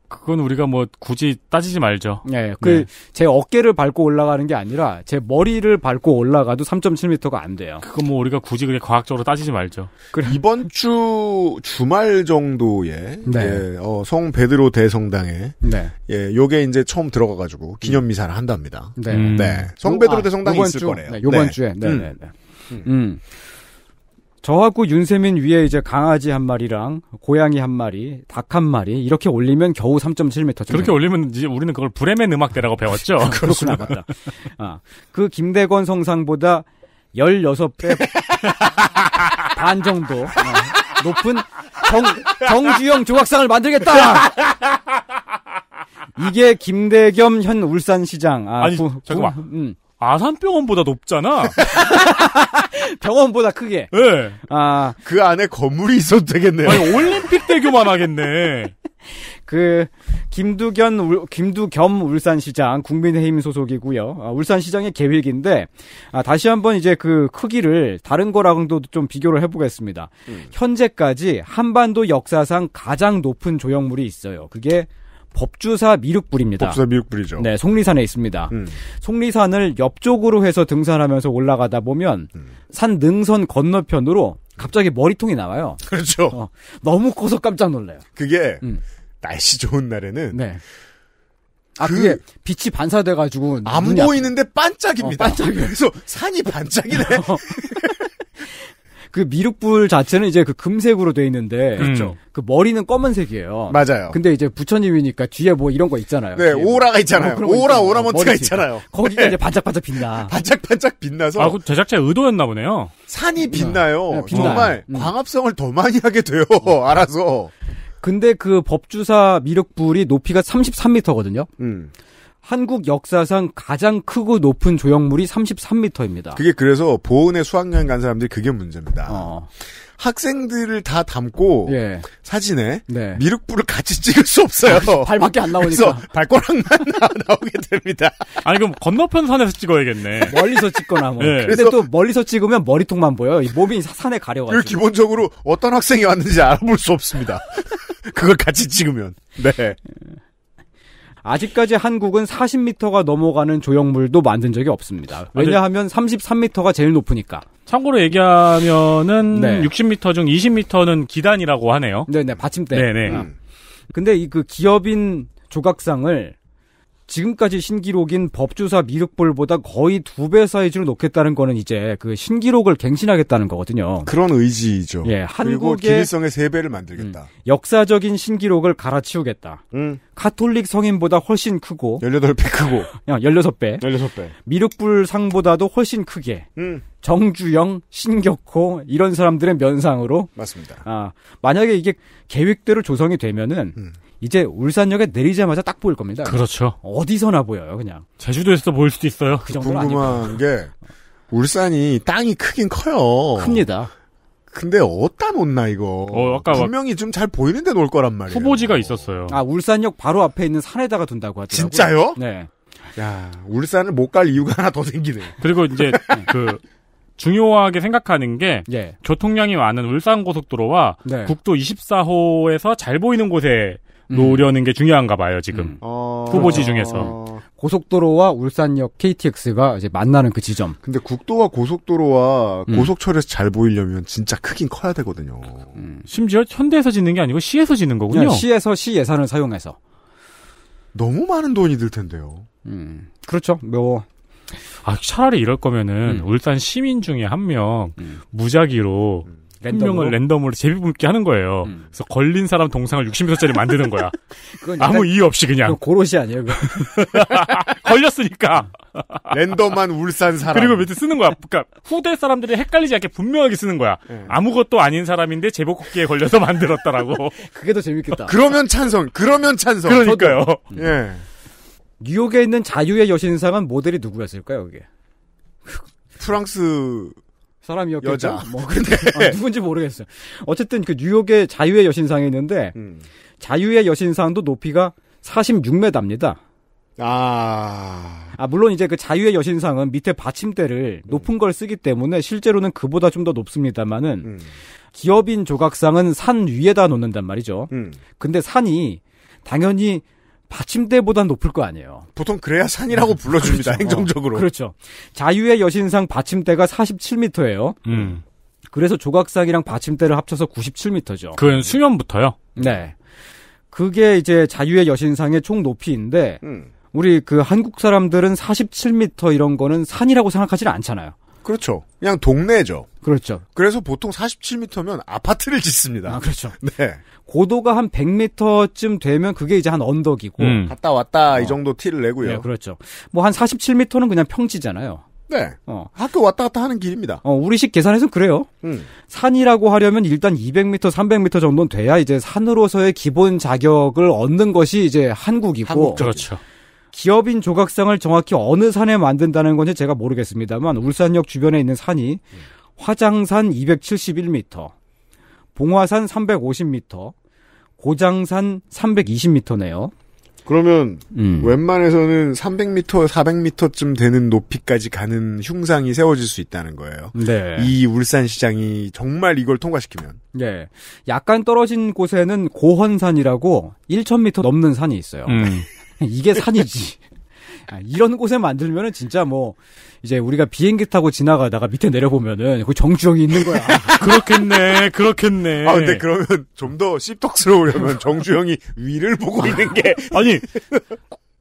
그건 우리가 뭐 굳이 따지지 말죠. 예, 그제 네. 그 어깨를 밟고 올라가는 게 아니라 제 머리를 밟고 올라가도 3.7m가 안 돼요. 그건 뭐 우리가 굳이 그게 과학적으로 따지지 말죠. 그래. 이번 주 주말 정도에 네. 예, 어, 성 베드로 대성당에 네. 예, 요게 이제 처음 들어가 가지고 기념 미사를 한답니다. 네. 음. 네. 성 베드로 대성당에 요, 아, 있을 거네요. 네, 요번 네. 주에. 네, 음. 네, 네. 음. 음. 저하고 윤세민 위에 이제 강아지 한 마리랑 고양이 한 마리, 닭 한 마리 이렇게 올리면 겨우 3.7m. 그렇게 올리면 이제 우리는 그걸 브레멘 음악대라고 배웠죠. *laughs* 그렇구나 맞다. 아, 그 김대건 성상보다 16배 *laughs* 반 정도 아, 높은 정, 정주영 조각상을 만들겠다. 이게 김대겸 현 울산시장. 아, 니 부, 잠깐만. 부, 음. 아산병원보다 높잖아. *laughs* 병원보다 크게. 네. 아. 그 안에 건물이 있어도 되겠네요. 아니, 올림픽 대교만 하겠네. *laughs* 그 김두견 울, 김두겸 울산시장 국민의힘 소속이고요. 아, 울산시장의 계획인데 아, 다시 한번 이제 그 크기를 다른 거랑도 좀 비교를 해보겠습니다. 음. 현재까지 한반도 역사상 가장 높은 조형물이 있어요. 그게 법주사 미륵불입니다. 법주사 미륵불이죠. 네, 송리산에 있습니다. 음. 속리산을 옆쪽으로 해서 등산하면서 올라가다 보면 음. 산 능선 건너편으로 갑자기 머리통이 나와요. 그렇죠. 어, 너무 커서 깜짝 놀라요. 그게 음. 날씨 좋은 날에는 네. 아, 그 그게 빛이 반사돼가지고 안 보이는데 반짝입니다. 어, 반짝이 그래서 산이 반짝이네. *laughs* 어. 그 미륵불 자체는 이제 그 금색으로 돼 있는데 그렇죠. 그 머리는 검은색이에요. 맞아요. 근데 이제 부처님이니까 뒤에 뭐 이런 거 있잖아요. 네, 뭐 오라가 있잖아요. 뭐 오라 오라몬트가 있잖아요. 거기가 네. 이제 반짝반짝 빛나. 반짝반짝 빛나서 아, 그 제작자의 의도였나 보네요. 산이 빛나요. 네, 빛나요. 정말 음. 광합성을 더 많이 하게 돼요. 음. *laughs* 알아서. 근데 그 법주사 미륵불이 높이가 33m거든요. 음. 한국 역사상 가장 크고 높은 조형물이 33m입니다. 그게 그래서 보은에 수학여행 간 사람들이 그게 문제입니다. 어. 학생들을 다 담고 예. 사진에 네. 미륵불을 같이 찍을 수 없어요. 아, 발밖에 안 나오니까 발꼬락만 *laughs* 나오게 됩니다. 아니 그럼 건너편 산에서 찍어야겠네. 멀리서 찍거나 뭐. 네. 근데 또 멀리서 찍으면 머리통만 보여. 요 몸이 산에 가려가지고. 기본적으로 어떤 학생이 왔는지 알아볼 수 없습니다. *laughs* 그걸 같이 찍으면. 네. 아직까지 한국은 40m가 넘어가는 조형물도 만든 적이 없습니다. 왜냐하면 33m가 제일 높으니까. 참고로 얘기하면은 네. 60m 중 20m는 기단이라고 하네요. 네네 네, 받침대. 네네. 네. 아. 음. 근데 이 그 기업인 조각상을 지금까지 신기록인 법주사 미륵볼보다 거의 두 배사이즈를 놓겠다는 거는 이제 그 신기록을 갱신하겠다는 거거든요. 그런 의지죠. 예, 한국의 기일성의 세 배를 만들겠다. 음, 역사적인 신기록을 갈아치우겠다. 음. 카톨릭 성인보다 훨씬 크고 18배 크고 16배. 어, 16배. 미륵불 상보다도 훨씬 크게. 음. 정주영, 신격호 이런 사람들의 면상으로 맞습니다. 아, 만약에 이게 계획대로 조성이 되면은 음. 이제 울산역에 내리자마자 딱 보일 겁니다. 그렇죠. 어디서나 보여요, 그냥. 제주도에서 보일 수도 있어요. 그 정도는 궁금한 게 울산이 땅이 크긴 커요. 큽니다. 근데 어디다 놓나 이거? 어, 아까 분명히 좀 잘 보이는 데 놓을 거란 말이에요. 후보지가 있었어요. 아 울산역 바로 앞에 있는 산에다가 둔다고 하더라고요. 진짜요? 네. 야 울산을 못 갈 이유가 하나 더 생기네. 그리고 이제 *laughs* 네. 그 중요하게 생각하는 게 예. 교통량이 많은 울산 고속도로와 네. 국도 24호에서 잘 보이는 곳에 놓으려는 음. 게 중요한가 봐요 지금 음. 어... 후보지 그렇죠. 중에서 아. 고속도로와 울산역 KTX가 이제 만나는 그 지점. 근데 국도와 고속도로와 음. 고속철에서 잘 보이려면 진짜 크긴 커야 되거든요. 음. 심지어 현대에서 짓는 게 아니고 시에서 짓는 거군요. 네, 시에서 시 예산을 사용해서 너무 많은 돈이 들 텐데요. 음. 그렇죠. 뭐 아, 차라리 이럴 거면은 음. 울산 시민 중에 한명 음. 무작위로 음. 랜덤으 명을 랜덤으로 제비뽑기 하는 거예요. 음. 그래서 걸린 사람 동상을 60m짜리 만드는 거야. *laughs* 그건 아무 이유 없이 그냥. 고로시 아니에요, *laughs* 걸렸으니까. *laughs* 랜덤한 울산 사람. 그리고 밑에 쓰는 거야. 그러니까 후대 사람들이 헷갈리지 않게 분명하게 쓰는 거야. 네. 아무것도 아닌 사람인데 제복국기에 걸려서 만들었다라고. 그게 더 재밌겠다. 그러면 찬성. 그러면 찬성. 그러니까요. 음. 예. 뉴욕에 있는 자유의 여신상은 모델이 누구였을까요, 이게? 프랑스 사람이었겠죠. 여자. *laughs* 뭐 근데 아, *laughs* 누군지 모르겠어요. 어쨌든 그 뉴욕의 자유의 여신상이 있는데 음. 자유의 여신상도 높이가 46m입니다. 아. 아, 물론 이제 그 자유의 여신상은 밑에 받침대를 음. 높은 걸 쓰기 때문에 실제로는 그보다 좀 더 높습니다만은 음. 기업인 조각상은 산 위에다 놓는단 말이죠. 음. 근데 산이 당연히 받침대보단 높을 거 아니에요. 보통 그래야 산이라고 음, 불러줍니다. 그렇죠. 행정적으로. 어, 그렇죠. 자유의 여신상 받침대가 47m예요. 음. 그래서 조각상이랑 받침대를 합쳐서 97m죠. 그 수면부터요? 네. 그게 이제 자유의 여신상의 총 높이인데 음. 우리 그 한국 사람들은 47m 이런 거는 산이라고 생각하지 않잖아요. 그렇죠. 그냥 동네죠. 그렇죠. 그래서 보통 47m면 아파트를 짓습니다. 아, 그렇죠. *laughs* 네. 고도가 한 100m쯤 되면 그게 이제 한 언덕이고 음. 갔다 왔다 어. 이 정도 티를 내고요. 네, 그렇죠. 뭐 한 47m는 그냥 평지잖아요. 네. 어. 학교 왔다 갔다 하는 길입니다. 어, 우리식 계산해서 그래요. 음. 산이라고 하려면 일단 200m, 300m 정도는 돼야 이제 산으로서의 기본 자격을 얻는 것이 이제 한국이고. 한국, 그렇죠. 기업인 조각상을 정확히 어느 산에 만든다는 건지 제가 모르겠습니다만 울산역 주변에 있는 산이 음. 화장산 271m, 봉화산 350m, 고장산 320m네요. 그러면 음. 웬만해서는 300m, 400m쯤 되는 높이까지 가는 흉상이 세워질 수 있다는 거예요. 네. 이 울산 시장이 정말 이걸 통과시키면. 네. 약간 떨어진 곳에는 고헌산이라고 1,000m 넘는 산이 있어요. 음. *laughs* 이게 산이지. 아, 이런 곳에 만들면은 진짜 뭐 이제 우리가 비행기 타고 지나가다가 밑에 내려보면은 거기 정주영이 있는 거야. *laughs* 그렇겠네, 그렇겠네. 아 근데 그러면 좀 더 씹덕스러우려면 정주영이 위를 보고 있는 게 *laughs* 아니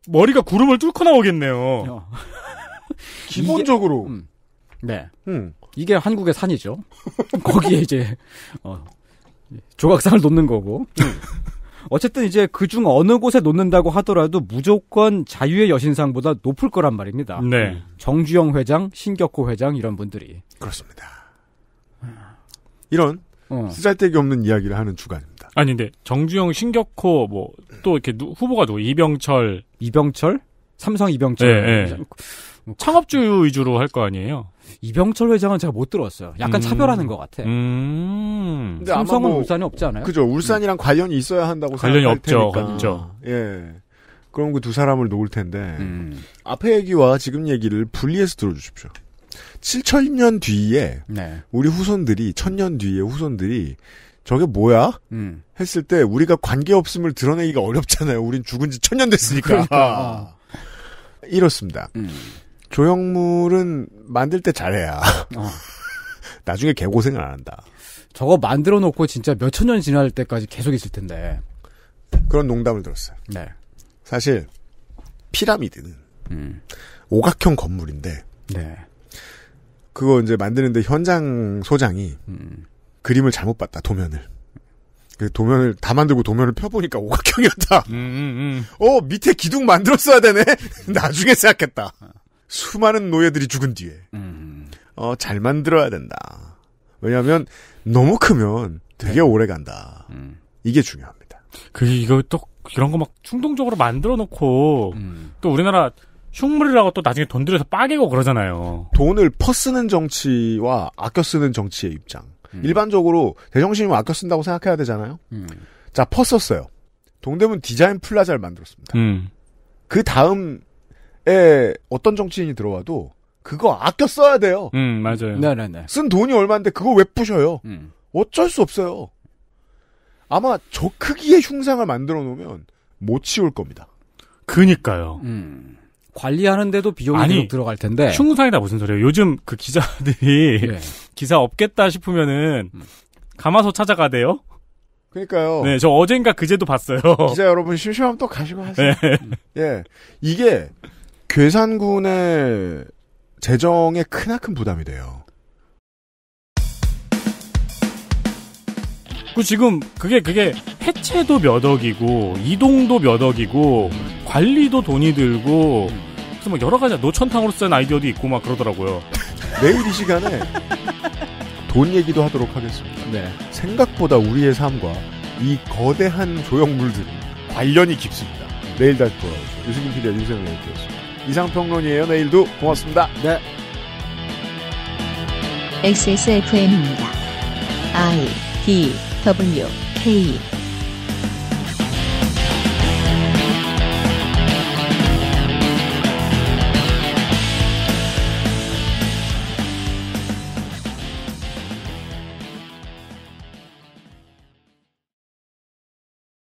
머리가 구름을 뚫고 나오겠네요. 어. *laughs* 기본적으로. 이게, 음. 네. 음. 이게 한국의 산이죠. 거기에 이제 어, 조각상을 놓는 거고. 음. 어쨌든 이제 그중 어느 곳에 놓는다고 하더라도 무조건 자유의 여신상보다 높을 거란 말입니다. 네. 정주영 회장, 신격호 회장 이런 분들이. 그렇습니다. 이런 어. 쓰잘데기 없는 이야기를 하는 주간입니다. 아니 근데 정주영, 신격호 뭐 또 이렇게 누, 후보가 누구 이병철, 이병철, 삼성 이병철. 네, 네. 뭐 창업주 위주로 할 거 아니에요? 이병철 회장은 제가 못들어왔어요 약간 음. 차별하는 것 같아. 음. 근데 삼성은 뭐, 울산이 없지 않아요? 그죠. 울산이랑 음. 관련이 있어야 한다고 관련이 없죠. 테니 없죠. 예. 그럼 그 두 사람을 놓을 텐데 음. 앞에 얘기와 지금 얘기를 분리해서 들어주십시오. 7천년 뒤에 네. 우리 후손들이 천년 뒤에 후손들이 저게 뭐야? 음. 했을 때 우리가 관계 없음을 드러내기가 어렵잖아요. 우린 죽은 지 천년 됐으니까. 그러니까. 아. 이렇습니다. 음. 조형물은 만들 때 잘해야. 어. *laughs* 나중에 개고생을 안 한다. 저거 만들어 놓고 진짜 몇천 년 지날 때까지 계속 있을 텐데. 그런 농담을 들었어요. 네. 사실, 피라미드는, 음. 오각형 건물인데, 네. 그거 이제 만드는데 현장 소장이, 음. 그림을 잘못 봤다, 도면을. 그 도면을 다 만들고 도면을 펴보니까 오각형이었다. 음, 음, 음. 어 밑에 기둥 만들었어야 되네. *laughs* 나중에 생각했다. 어. 수많은 노예들이 죽은 뒤에 음. 어, 잘 만들어야 된다. 왜냐하면 너무 크면 되게 네. 오래 간다. 음. 이게 중요합니다. 그 이거 또 이런 거 막 충동적으로 만들어 놓고 음. 또 우리나라 흉물이라고 또 나중에 돈 들여서 빠개고 그러잖아요. 돈을 퍼 쓰는 정치와 아껴 쓰는 정치의 입장. 음. 일반적으로 대정신이 아껴 쓴다고 생각해야 되잖아요. 음. 자, 퍼 썼어요. 동대문 디자인 플라자를 만들었습니다. 그 다음 에 어떤 정치인이 들어와도 그거 아껴 써야 돼요. 음, 맞아요. 네네네. 네, 네. 쓴 돈이 얼마인데 그거 왜 부셔요? 음. 어쩔 수 없어요. 아마 저 크기의 흉상을 만들어 놓으면 못 치울 겁니다. 그니까요. 음. 관리하는데도 비용이 아니, 들어갈 텐데. 흉상이다 무슨 소리예요? 요즘 그 기자들이 예. *laughs* 기사 없겠다 싶으면은 음. 가마솥 찾아가대요. 그러니까요. 네, 저 어젠가 그제도 봤어요. 기자 여러분 심심하면 또 가시고 하세요. 네. 예. 이게 괴산군의 재정에 크나큰 부담이 돼요. 그 지금 그게 그게 해체도 몇 억이고 이동도 몇 억이고 관리도 돈이 들고 그래서 뭐 여러 가지 노천탕으로 쓴 아이디어도 있고 막 그러더라고요. *laughs* 내일 이 시간에 돈 얘기도 하도록 하겠습니다. 네. 생각보다 우리의 삶과 이 거대한 조형물들이 관련이 깊습니다. 내일 다시 돌아오죠. 유승균 PD와 윤세영 멘트였습니다. 이상평론이에요. 내일도 고맙습니다. 네. XSFM입니다. I D W K